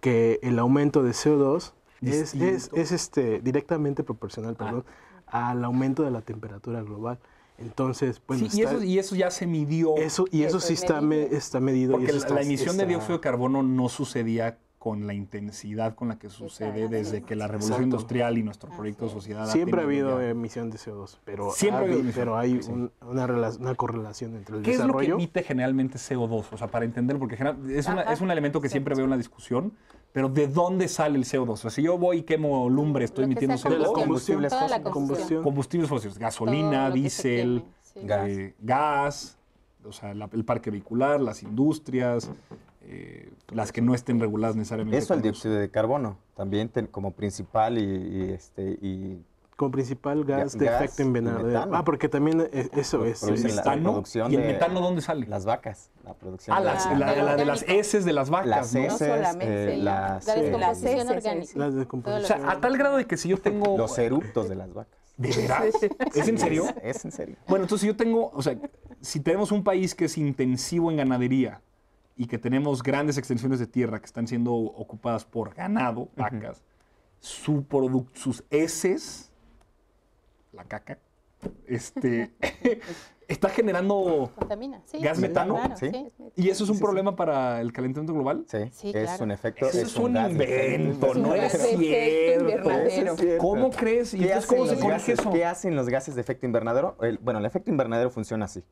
S4: que el aumento de CO2 es, este, directamente proporcional ah. perdón, al aumento de la temperatura global. Entonces, bueno, y,
S1: eso, ya se midió. Eso, y eso, sí está, medido.
S4: está medido. la, emisión de
S1: dióxido de carbono no sucedía con la intensidad con la que sucede desde que la revolución industrial y nuestro proyecto de
S4: sociedad. Siempre ha, habido emisión de CO2, pero hay una, correlación entre el ¿Qué desarrollo. es lo que
S1: emite generalmente CO2? O sea, para entender, porque es, es un elemento que siempre veo en la discusión, pero ¿de dónde sale el CO2? O sea, si yo voy y quemo lumbre, estoy emitiendo CO2. combustibles fósiles. Combustión. Combustibles fósiles, gasolina, diésel, eh, gas. o sea, el parque vehicular, las industrias,
S5: eh, las que no estén reguladas necesariamente. Eso, el dióxido de carbono, también como principal y, este, y como principal gas, de efecto invernadero. Ah,
S4: porque también e, eso es. El metano. ¿Y el metano
S5: dónde sale? Las vacas. La producción ah, de las, la, de las
S1: heces de las vacas. heces, ¿no? solamente. Eh, las, la
S5: eh,
S4: descomposición O sea, a tal
S1: grado de que si yo tengo. Los eructos de las vacas. ¿De verdad? ¿Es en serio? es en serio. Bueno, entonces yo tengo. O sea, si tenemos un país que es intensivo en ganadería y que tenemos grandes extensiones de tierra que están siendo ocupadas por ganado, vacas, su product, sus heces, la caca, este, está generando gas metano. ¿Y eso es un problema para el
S5: calentamiento global? Sí, es un efecto. es, un, invento, no es cierto. ¿Cómo crees? ¿Y entonces cómo se eso? ¿Qué hacen los gases de efecto invernadero? bueno, el efecto invernadero funciona así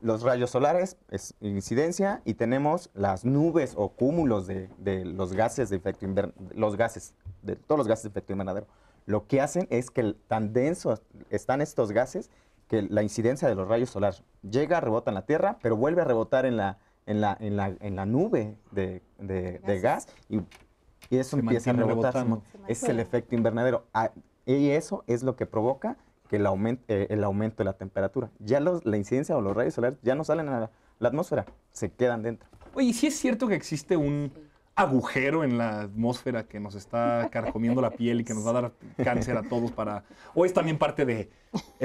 S5: los rayos solares es incidencia y tenemos las nubes o cúmulos de, los gases de efecto invernadero, los gases, de todos los gases de efecto invernadero. Lo que hacen es que tan densos están estos gases que la incidencia de los rayos solares llega, rebota en la Tierra, pero vuelve a rebotar en la, en la, en la, nube de, gas y, eso empieza a rebotar. Es el efecto invernadero. Ah, y eso es lo que provoca que eh, el, aumento de la temperatura. Ya los, la incidencia o los rayos solares ya no salen a la, atmósfera, se quedan dentro. Oye, si es cierto que
S1: existe un agujero en la atmósfera que nos está carcomiendo la piel y que nos va a dar cáncer a todos para... O es también parte de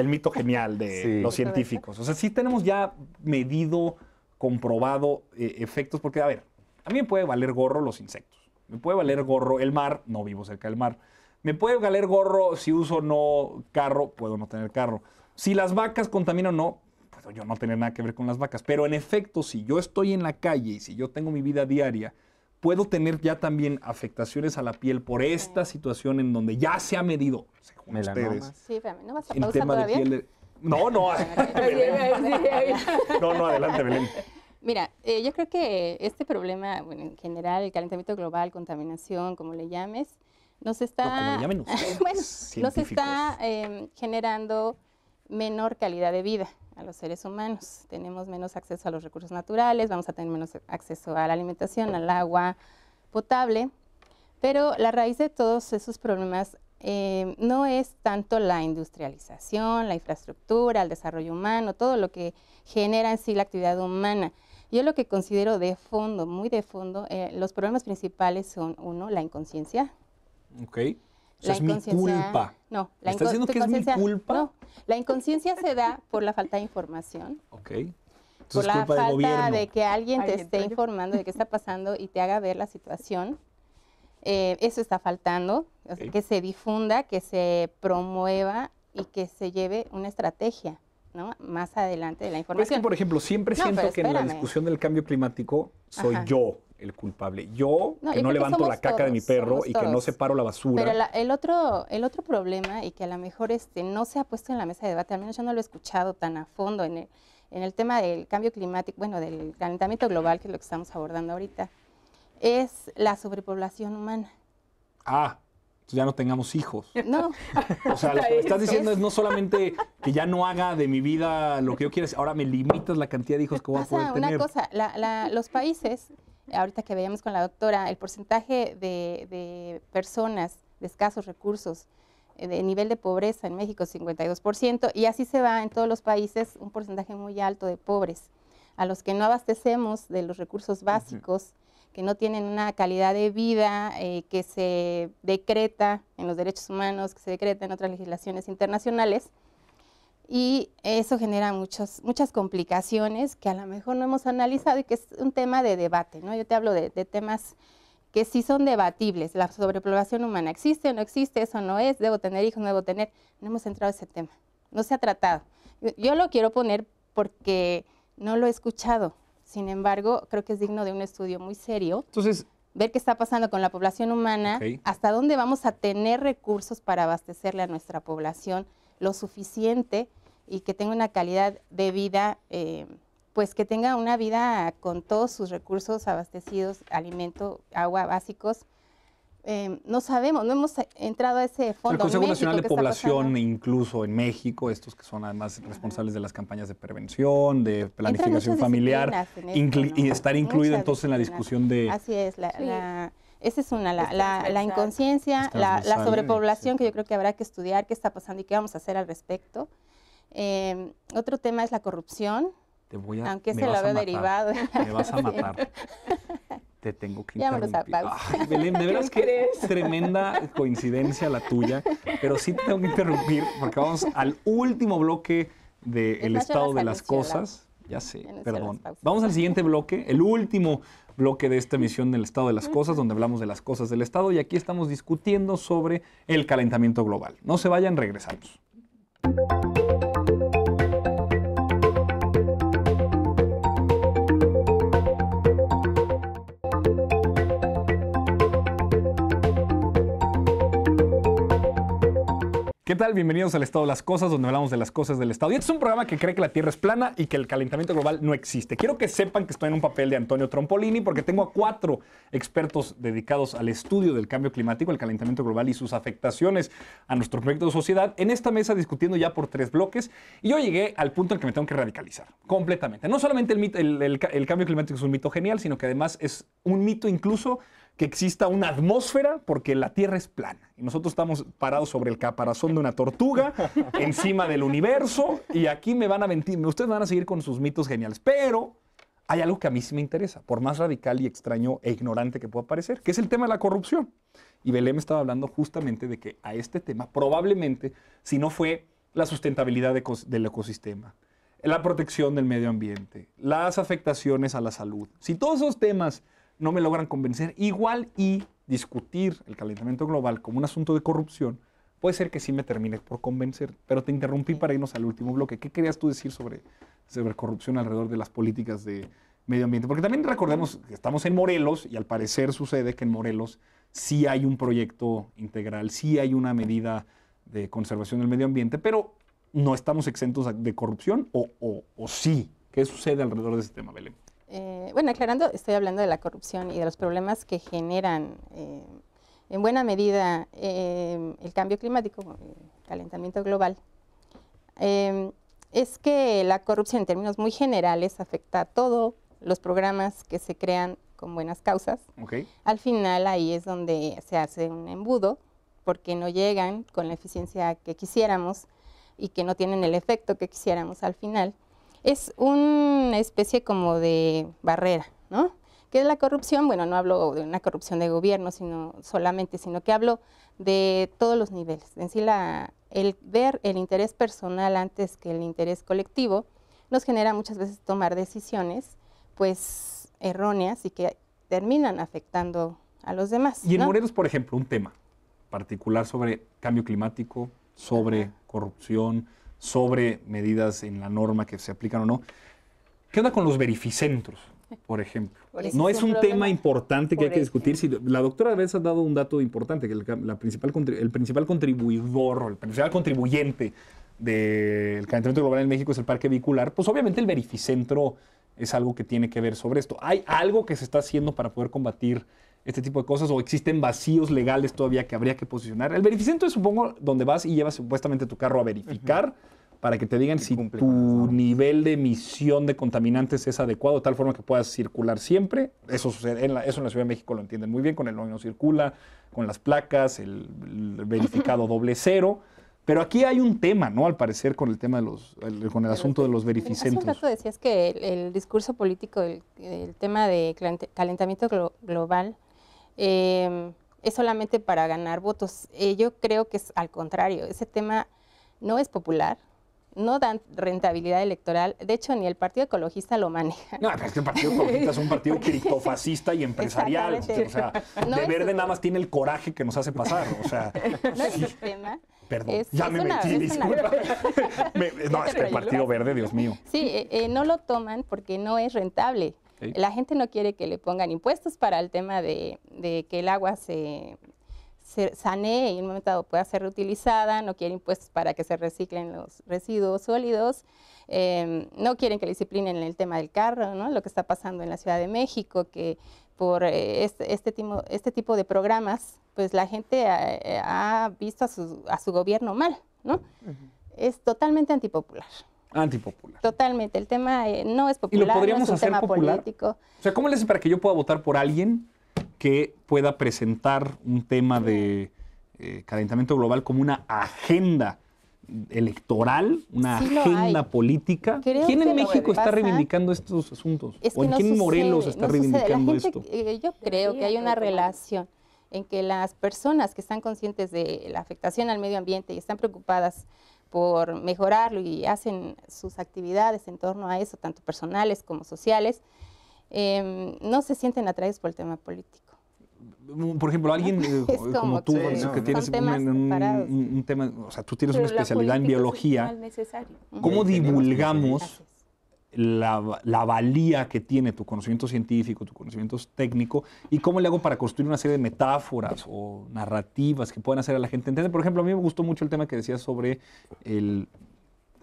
S1: mito genial de los científicos. O sea, si tenemos ya medido, comprobado eh, efectos, porque, a ver, a mí me puede valer gorro los insectos, me puede valer gorro el mar, no vivo cerca del mar, me puede valer gorro si uso o no carro, puedo no tener carro. Si las vacas contaminan o no, puedo yo no tener nada que ver con las vacas. Pero en efecto, si yo estoy en la calle y si yo tengo mi vida diaria, puedo tener ya también afectaciones a la piel por esta situación en donde ya se ha medido, según ustedes.
S2: Sí, ¿no a No, no.
S1: no, no, adelante, Belén.
S2: Mira, eh, yo creo que este problema, en general, el calentamiento global, contaminación, como le llames, nos pues está, está em, generando menor calidad de vida a los seres humanos. Tenemos menos acceso a los recursos naturales, vamos a tener menos acceso a la alimentación, al agua potable, pero la raíz de todos esos problemas em, no es tanto la industrialización, la infraestructura, el desarrollo humano, todo lo que genera en sí la actividad humana. Yo lo que considero de fondo, muy de fondo, eh, los problemas principales son, uno, la inconsciencia,
S1: Ok. la inconsciencia,
S2: No, la diciendo que es culpa? No, la inconsciencia se da por la falta de información.
S1: por la falta de que
S2: alguien te esté informando de qué está pasando y te haga ver la situación. Eh, eso está faltando, que se difunda, que se promueva y que se lleve una estrategia. ¿no? Más adelante de la información. Pues es que, por ejemplo, siempre siento que en la discusión
S1: del cambio climático soy yo el culpable. Yo, que no levanto la caca de mi perro y que no separo la basura. Pero
S2: el, otro, el otro problema, y que a lo mejor este, no se ha puesto en la mesa de debate, al menos yo no lo he escuchado tan a fondo en el, en el tema del cambio climático, bueno, del calentamiento global, que es lo que estamos abordando ahorita, es la sobrepoblación humana.
S1: Ah, ya no tengamos hijos.
S2: No. O sea, lo que estás diciendo es
S1: no solamente que ya no haga de mi vida lo que yo quiera, ahora me limitas la cantidad de hijos que voy a poder tener. Una cosa,
S2: los países ahorita que veíamos con la doctora, el porcentaje de, personas de escasos recursos, eh, de nivel de pobreza en México es 52%, y así se va en todos los países un porcentaje muy alto de pobres, a los que no abastecemos de los recursos básicos, que no tienen una calidad de vida eh, que se decreta en los derechos humanos, que se decreta en otras legislaciones internacionales, y eso genera muchos, muchas complicaciones que a lo mejor no hemos analizado y que es un tema de debate, Yo te hablo de, temas que sí son debatibles. La sobrepoblación humana existe o no existe, eso no es, debo tener hijos, no debo tener. No hemos entrado ese tema, no se ha tratado. Yo lo quiero poner porque no lo he escuchado, sin embargo, creo que es digno de un estudio muy serio. Entonces, ver qué está pasando con la población humana, hasta dónde vamos a tener recursos para abastecerle a nuestra población lo suficiente y que tenga una calidad de vida, eh, pues que tenga una vida con todos sus recursos abastecidos, alimento, agua básicos. Eh, no sabemos, no hemos entrado a ese fondo. El Consejo Nacional de Población,
S1: incluso en México, estos que son además responsables de las campañas de prevención, de planificación familiar, y estar incluido entonces en la discusión de...
S2: Así es, la esa es una, la, inconsciencia, la, sobrepoblación que yo creo que habrá que estudiar, qué está pasando y qué vamos a hacer al respecto. Em, otro tema es la corrupción,
S3: te voy a, aunque se lo veo derivado. Me vas a matar.
S1: te tengo que interrumpir. Ay, Belén, de veras que tremenda coincidencia la tuya, pero sí te tengo que interrumpir porque vamos al último bloque del estado de las cosas. Ya sé, perdón. Vamos al siguiente bloque, el último bloque de esta emisión del estado de las cosas, donde hablamos de las cosas del estado y aquí estamos discutiendo sobre el calentamiento global. No se vayan, regresamos. ¿Qué tal? Bienvenidos al Estado de las Cosas, donde hablamos de las cosas del Estado. Y este es un programa que cree que la Tierra es plana y que el calentamiento global no existe. Quiero que sepan que estoy en un papel de Antonio Trompolini porque tengo a cuatro expertos dedicados al estudio del cambio climático, el calentamiento global y sus afectaciones a nuestro proyecto de sociedad en esta mesa discutiendo ya por tres bloques. Y yo llegué al punto en que me tengo que radicalizar completamente. No solamente el, el cambio climático es un mito genial, sino que además es un mito incluso que exista una atmósfera porque la Tierra es plana. Y nosotros estamos parados sobre el caparazón de una tortuga, encima del universo, y aquí me van a mentir. Ustedes van a seguir con sus mitos geniales. Pero hay algo que a mí sí me interesa, por más radical y extraño e ignorante que pueda parecer, que es el tema de la corrupción. Y Belém estaba hablando justamente de que a este tema probablemente, si no fue la sustentabilidad del ecosistema, la protección del medio ambiente, las afectaciones a la salud, si todos esos temas no me logran convencer igual y discutir el calentamiento global como un asunto de corrupción, puede ser que sí me termine por convencer, pero te interrumpí para irnos al último bloque. ¿Qué querías tú decir sobre, corrupción alrededor de las políticas de medio ambiente? Porque también recordemos que estamos en Morelos y al parecer sucede que en Morelos sí hay un proyecto integral, sí hay una medida de conservación del medio ambiente, pero no estamos exentos de corrupción o, o sí. ¿Qué sucede alrededor de ese tema, Belén?
S2: Eh, bueno, aclarando, estoy hablando de la corrupción y de los problemas que generan eh, en buena medida eh, el cambio climático, el calentamiento global. es que la corrupción en términos muy generales afecta a todos los programas que se crean con buenas causas. Al final ahí es donde se hace un embudo porque no llegan con la eficiencia que quisiéramos y que no tienen el efecto que quisiéramos al final es una especie como de barrera, ¿no? ¿Qué es la corrupción? Bueno, no hablo de una corrupción de gobierno sino solamente, sino que hablo de todos los niveles. En sí, la, el ver el interés personal antes que el interés colectivo nos genera muchas veces tomar decisiones, pues, erróneas y que terminan afectando a los demás. Y en Morelos,
S1: por ejemplo, un tema particular sobre cambio climático, sobre corrupción, sobre medidas en la norma que se aplican o no. ¿Qué onda con los verificentros, por ejemplo? No es un tema importante que hay que discutir. Si la doctora vez ha dado un dato importante, que el, principal, el principal contribuidor, el principal contribuyente del calentamiento global en México es el parque vehicular, pues obviamente el verificentro es algo que tiene que ver sobre esto. ¿Hay algo que se está haciendo para poder combatir este tipo de cosas o existen vacíos legales todavía que habría que posicionar. El verificento es, supongo, donde vas y llevas supuestamente tu carro a verificar para que te digan si tu nivel de emisión de contaminantes es adecuado, de tal forma que puedas circular siempre. Eso sucede en la, eso en la Ciudad de México lo entienden muy bien, con el no circula, con las placas, el, verificado doble cero. Pero aquí hay un tema, ¿no? Al parecer, con el tema de los, con el asunto de los verificentos. Hace un
S2: rato decías que el, discurso político, el, tema de calentamiento global, eh, es solamente para ganar votos. Eh, yo creo que es al contrario, ese tema no es popular, no dan rentabilidad electoral. De hecho, ni el Partido Ecologista lo maneja. No, es que el Partido Ecologista es un
S1: partido criptofascista y empresarial. O sea, de verde nada más tiene el coraje que nos hace pasar. no
S2: es tema.
S1: Perdón, ya me metí, disculpa. no, es que el Partido Verde, Dios mío.
S2: Sí, eh, eh, no lo toman porque no es rentable. La gente no quiere que le pongan impuestos para el tema de, que el agua se, sanee y en un momento pueda ser reutilizada, no quiere impuestos para que se reciclen los residuos sólidos, eh, no quieren que disciplinen el tema del carro, ¿no? lo que está pasando en la Ciudad de México, que por eh, este, este, este, tipo, de programas, pues la gente ha, eh, visto a su, gobierno mal, ¿no? Es totalmente antipopular.
S1: Antipopular.
S2: Totalmente. El tema eh, no es popular. Y lo podríamos es un hacer tema político.
S1: O sea, ¿cómo le hace para que yo pueda votar por alguien que pueda presentar un tema de eh, calentamiento global como una agenda electoral, una agenda política. ¿Quién en México está reivindicando estos asuntos? ¿O en quién en Morelos está reivindicando esto?
S2: Eh, yo creo que hay una relación en que las personas que están conscientes de la afectación al medio ambiente y están preocupadas por mejorarlo y hacen sus actividades en torno a eso, tanto personales como sociales, em, no se sienten atraídos por el tema político.
S1: Por ejemplo, alguien eh, como, tú, que tienes un, tema, o sea, tú tienes una especialidad en biología.
S3: ¿Cómo divulgamos?
S1: la, valía que tiene tu conocimiento científico, tu conocimiento técnico, y cómo le hago para construir una serie de metáforas o narrativas que puedan hacer a la gente entender. Por ejemplo, a mí me gustó mucho el tema que decías sobre el.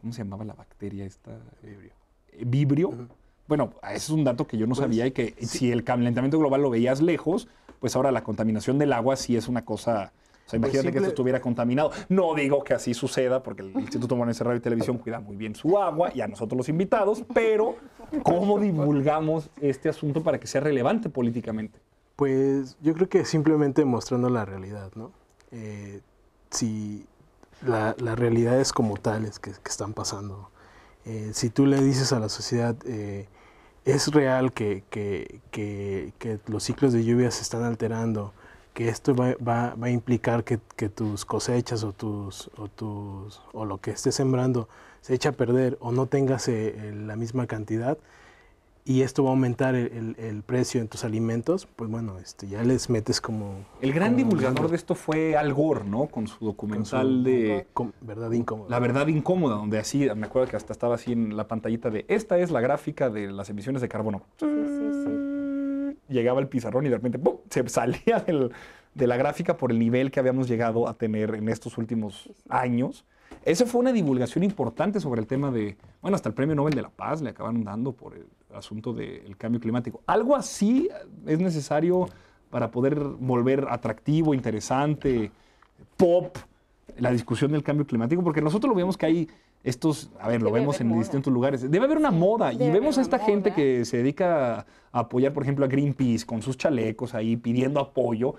S1: ¿Cómo se llamaba la bacteria esta? Vibrio. Vibrio. Bueno, ese es un dato que yo no pues, sabía y que si el calentamiento global lo veías lejos, pues ahora la contaminación del agua sí es una cosa sea, imagínate que esto estuviera contaminado. No digo que así suceda, porque el Instituto de Radio y Televisión cuida muy bien su agua y a nosotros los invitados, pero ¿cómo divulgamos este asunto para que sea relevante políticamente?
S4: Pues yo creo que simplemente mostrando la realidad, ¿no? Eh, si la, realidades realidad es como tales que, están pasando, eh, si tú le dices a la sociedad, eh, es real que, que, los ciclos de lluvia se están alterando, que esto va, a implicar que, tus cosechas o, tus, o, tus, o lo que estés sembrando se echa a perder o no tengas eh, eh, la misma cantidad y esto va a aumentar el, precio en tus alimentos, pues bueno, este, ya les metes como... El gran divulgador de
S1: esto fue Al Gore, ¿no? Con su documental de...
S4: verdad incómoda.
S1: La verdad incómoda, donde así, me acuerdo que hasta estaba así en la pantallita de, esta es la gráfica de las emisiones de carbono.
S5: Sí, sí, sí
S1: llegaba el pizarrón y de repente se salía de la gráfica por el nivel que habíamos llegado a tener en estos últimos años. Esa fue una divulgación importante sobre el tema de, bueno, hasta el Premio Nobel de la Paz le acabaron dando por el asunto del cambio climático. Algo así es necesario para poder volver atractivo, interesante, pop, la discusión del cambio climático, porque nosotros lo vemos que hay estos, a ver, lo vemos en distintos lugares. Debe haber una moda. Y vemos a esta gente que se dedica a apoyar, por ejemplo, a Greenpeace con sus chalecos
S5: ahí pidiendo apoyo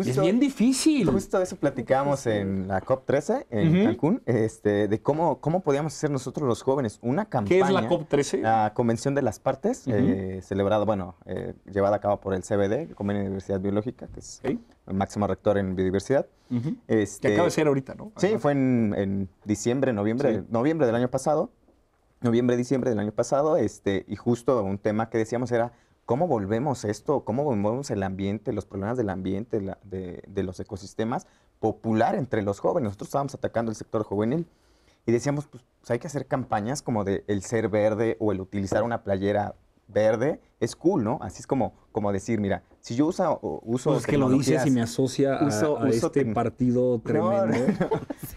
S5: es bien difícil. Justo eso platicamos en la COP13 en Cancún, este, de cómo, cómo podíamos hacer nosotros los jóvenes una campaña. ¿Qué es la COP13? La Convención de las Partes, eh, celebrada, bueno, eh, llevada a cabo por el CBD, el Convenio de Diversidad Biológica, que es el máximo rector en biodiversidad. Este, que acaba de ser ahorita, ¿no? Sí, fue en, diciembre, noviembre, noviembre del año pasado. Noviembre, diciembre del año pasado, este, y justo un tema que decíamos era ¿Cómo volvemos esto? ¿Cómo volvemos el ambiente, los problemas del ambiente, de, los ecosistemas popular entre los jóvenes? Nosotros estábamos atacando el sector juvenil y decíamos, pues, pues, hay que hacer campañas como de el ser verde o el utilizar una playera verde. Es cool, ¿no? Así es como, como decir, mira, si yo usa, uso. Pues es que lo dices y me asocia a, este partido tremendo.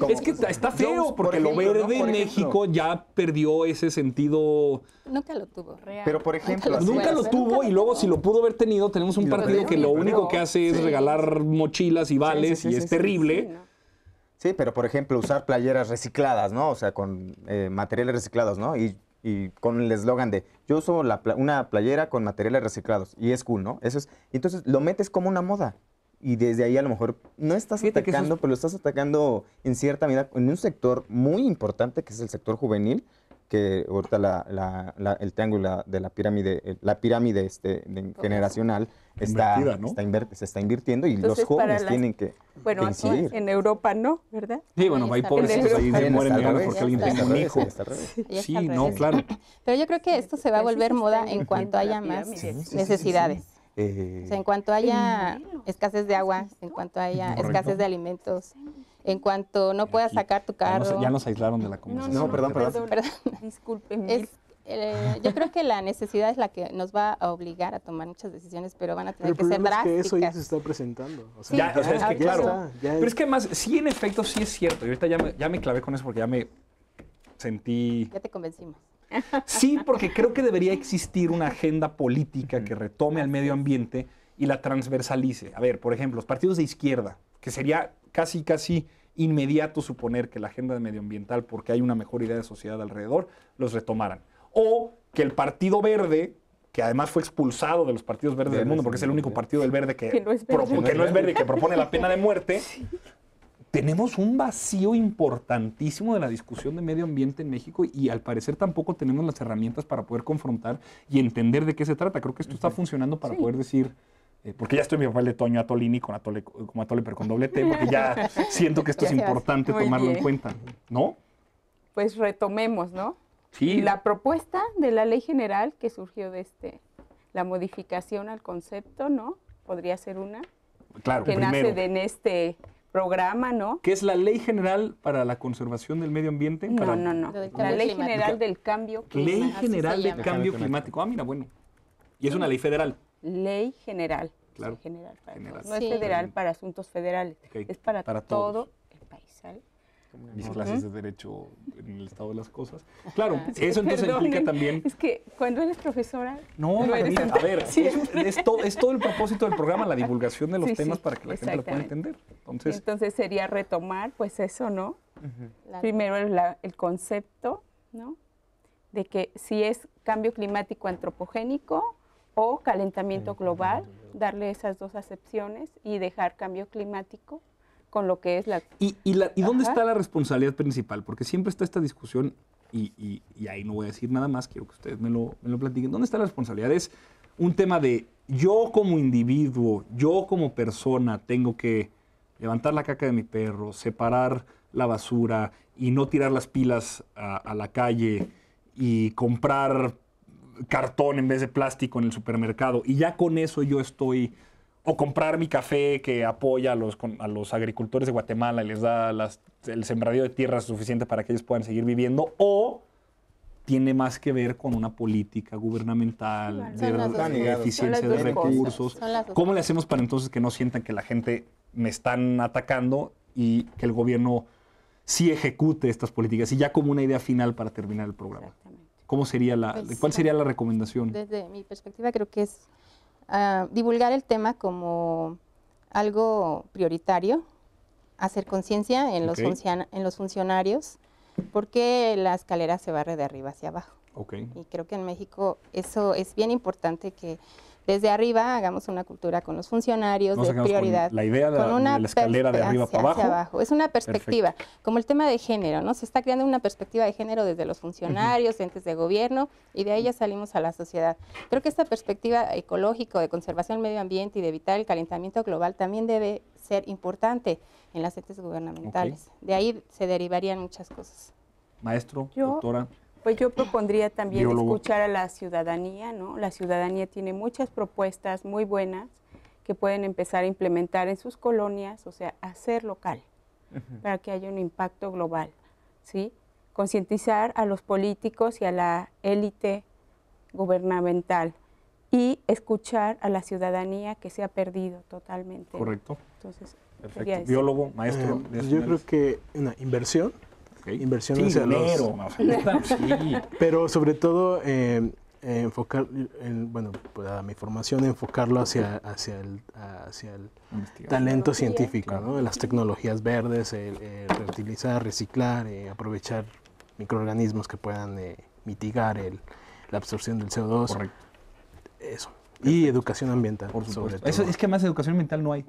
S1: Es que está feo, porque lo verde en México ya perdió ese sentido.
S2: Nunca lo tuvo, real. Pero por ejemplo. Nunca lo, tuvo
S1: y luego, si lo pudo haber tenido, tenemos un partido que lo único que hace es regalar mochilas y vales y es terrible.
S5: Sí, pero por ejemplo, usar playeras recicladas, ¿no? O sea, con eh, materiales reciclados, ¿no? Y y con el eslogan de yo uso una playera con materiales reciclados y es cool, ¿no? Eso es, entonces lo metes como una moda y desde ahí a lo mejor no estás atacando, pero lo estás atacando en cierta medida en un sector muy importante que es el sector juvenil, que ahorita el triángulo de la pirámide, la pirámide este, generacional está, se está invirtiendo y los jóvenes tienen que Bueno, en
S3: Europa no,
S2: ¿verdad? Sí, bueno, hay pobres ahí mueren de porque alguien tiene un hijo. Sí, no, claro. Pero yo creo que esto se va a volver moda en cuanto haya más necesidades. en cuanto haya escasez de agua, en cuanto haya escasez de alimentos, en cuanto no puedas sacar tu carro. Ya nos,
S1: aislaron de la conversación. No, perdón, perdón.
S2: Disculpe. Eh, yo creo que la necesidad es la que nos va a obligar a tomar muchas decisiones, pero van a tener que ser drásticas. Es que eso
S4: ya se está presentando. O sea,
S2: es que claro. Pero
S1: es que más, sí, en efecto, sí es cierto. Y ahorita ya me, ya me clavé con eso porque ya me sentí.
S2: Ya te convencimos.
S1: Sí, porque creo que debería existir una agenda política que retome al medio ambiente y la transversalice. A ver, por ejemplo, los partidos de izquierda, que sería casi, casi inmediato suponer que la agenda medioambiental, porque hay una mejor idea de sociedad alrededor, los retomaran. O que el Partido Verde, que además fue expulsado de los partidos verdes del mundo, porque es el único partido del verde que, no es verde, que, que propone la pena de muerte, tenemos un vacío importantísimo de la discusión de medio ambiente en México y al parecer tampoco tenemos las herramientas para poder confrontar y entender de qué se trata. Creo que esto está funcionando para poder decir eh, porque ya estoy en mi papel de Toño Atolini con como Atole, pero con doble T, porque ya siento que esto es importante tomarlo en cuenta, ¿no?
S3: Pues retomemos, ¿no? Sí. La propuesta de la ley general que surgió de este, la modificación al concepto, ¿no? Podría ser una.
S1: Claro, que nace de,
S3: en este programa, ¿no? ¿Qué es la
S1: Ley General para la Conservación del Medio Ambiente? No, no, no. La Ley General
S3: del Cambio
S1: Climático. Ley General del Cambio Climático. Ah, mira, bueno. Y es una ley federal
S3: ley general.
S1: No es federal
S3: para asuntos federales. Es para, todo el país.
S1: mis clases de derecho en el estado de las cosas. Ah. Claro, eso entonces implica también... Es
S3: que cuando eres profesora...
S1: No, no a ver, es, todo, el propósito del programa, la divulgación de los temas para que la gente lo pueda entender. Entonces,
S3: sería retomar, pues eso, ¿no? Primero el concepto, ¿no? De que si es cambio climático antropogénico, o calentamiento global, darle esas dos acepciones y dejar cambio climático con lo que es la... ¿Y, y,
S1: dónde está la responsabilidad principal? Porque siempre está esta discusión y, ahí no voy a decir nada más, quiero que ustedes me lo, me platiquen. ¿Dónde está la responsabilidad? Es un tema de yo como individuo, yo como persona tengo que levantar la caca de mi perro, separar la basura y no tirar las pilas a la calle y comprar cartón en vez de plástico en el supermercado. Y ya con eso yo estoy... O comprar mi café que apoya a los, a los agricultores de Guatemala y les da las, el sembradío de tierra suficiente para que ellos puedan seguir viviendo. O tiene más que ver con una política gubernamental de, eficiencia de recursos. ¿Cómo le hacemos para entonces que no sientan que la gente me están atacando y que el gobierno sí ejecute estas políticas? Y ya como una idea final para terminar el programa. ¿Cómo sería la, ¿Cuál pues, sería la recomendación?
S2: Desde mi perspectiva creo que es ah, divulgar el tema como algo prioritario, hacer conciencia en, los en los funcionarios, porque la escalera se barre de arriba hacia abajo. Okay. Y creo que en México eso es bien importante que desde arriba hagamos una cultura con los funcionarios de prioridad. la idea de, la, una escalera de arriba para abajo. Es una perspectiva, como el tema de género, ¿no? Se está creando una perspectiva de género desde los funcionarios, entes de gobierno, y de ahí ya salimos a la sociedad. Creo que esta perspectiva ecológica de conservación del medio ambiente y de evitar el calentamiento global también debe ser importante en las entes gubernamentales. De ahí se derivarían muchas cosas.
S1: Maestro, doctora.
S2: Pues yo propondría
S3: también escuchar a la ciudadanía, ¿no? La ciudadanía tiene muchas propuestas muy buenas que pueden empezar a implementar en sus colonias, o sea, hacer local, para que haya un impacto global, ¿sí? Concientizar a los políticos y a la élite gubernamental y escuchar a la ciudadanía que se ha perdido totalmente. Correcto. Entonces, Perfecto. Biólogo,
S4: maestro. Eh, yo creo que una inversión, inversión hacia Pero sobre todo eh, eh, enfocar, bueno, pues, mi formación, enfocarlo hacia, hacia el, hacia el talento científico, ¿no? las tecnologías verdes, el, reutilizar, reciclar, eh, aprovechar microorganismos que puedan mitigar el, la absorción del CO2. Correcto. Eso. Y educación ambiental, por Sobre es
S1: que más educación ambiental no hay.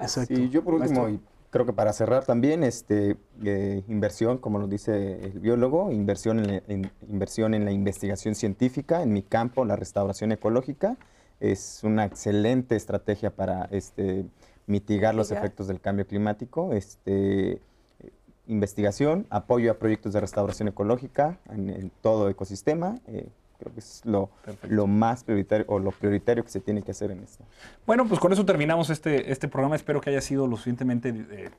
S5: Exacto. Y yo por último, creo que para cerrar también, este, eh, inversión, como nos dice el biólogo, inversión en, la, inversión en la investigación científica, en mi campo, la restauración ecológica, es una excelente estrategia para este, mitigar los efectos del cambio climático. Este, investigación, apoyo a proyectos de restauración ecológica en, todo ecosistema, eh, Creo que es lo, más prioritario o lo prioritario que se tiene que hacer en esto.
S1: Bueno, pues con eso terminamos este, este programa. Espero que haya sido lo suficientemente... Eh,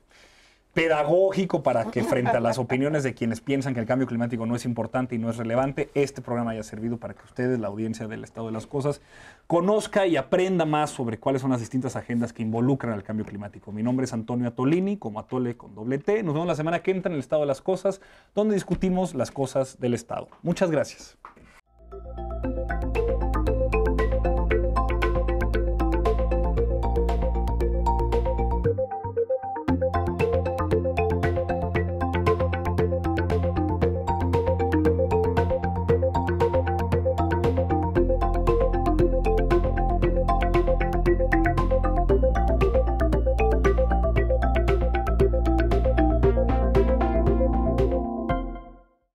S5: pedagógico
S1: para que frente a las opiniones de quienes piensan que el cambio climático no es importante y no es relevante, este programa haya servido para que ustedes, la audiencia del Estado de las Cosas, conozca y aprenda más sobre cuáles son las distintas agendas que involucran al cambio climático. Mi nombre es Antonio Atolini, como Atole con doble T. Nos vemos la semana que entra en el Estado de las Cosas, donde discutimos las cosas del Estado. Muchas gracias. Thank you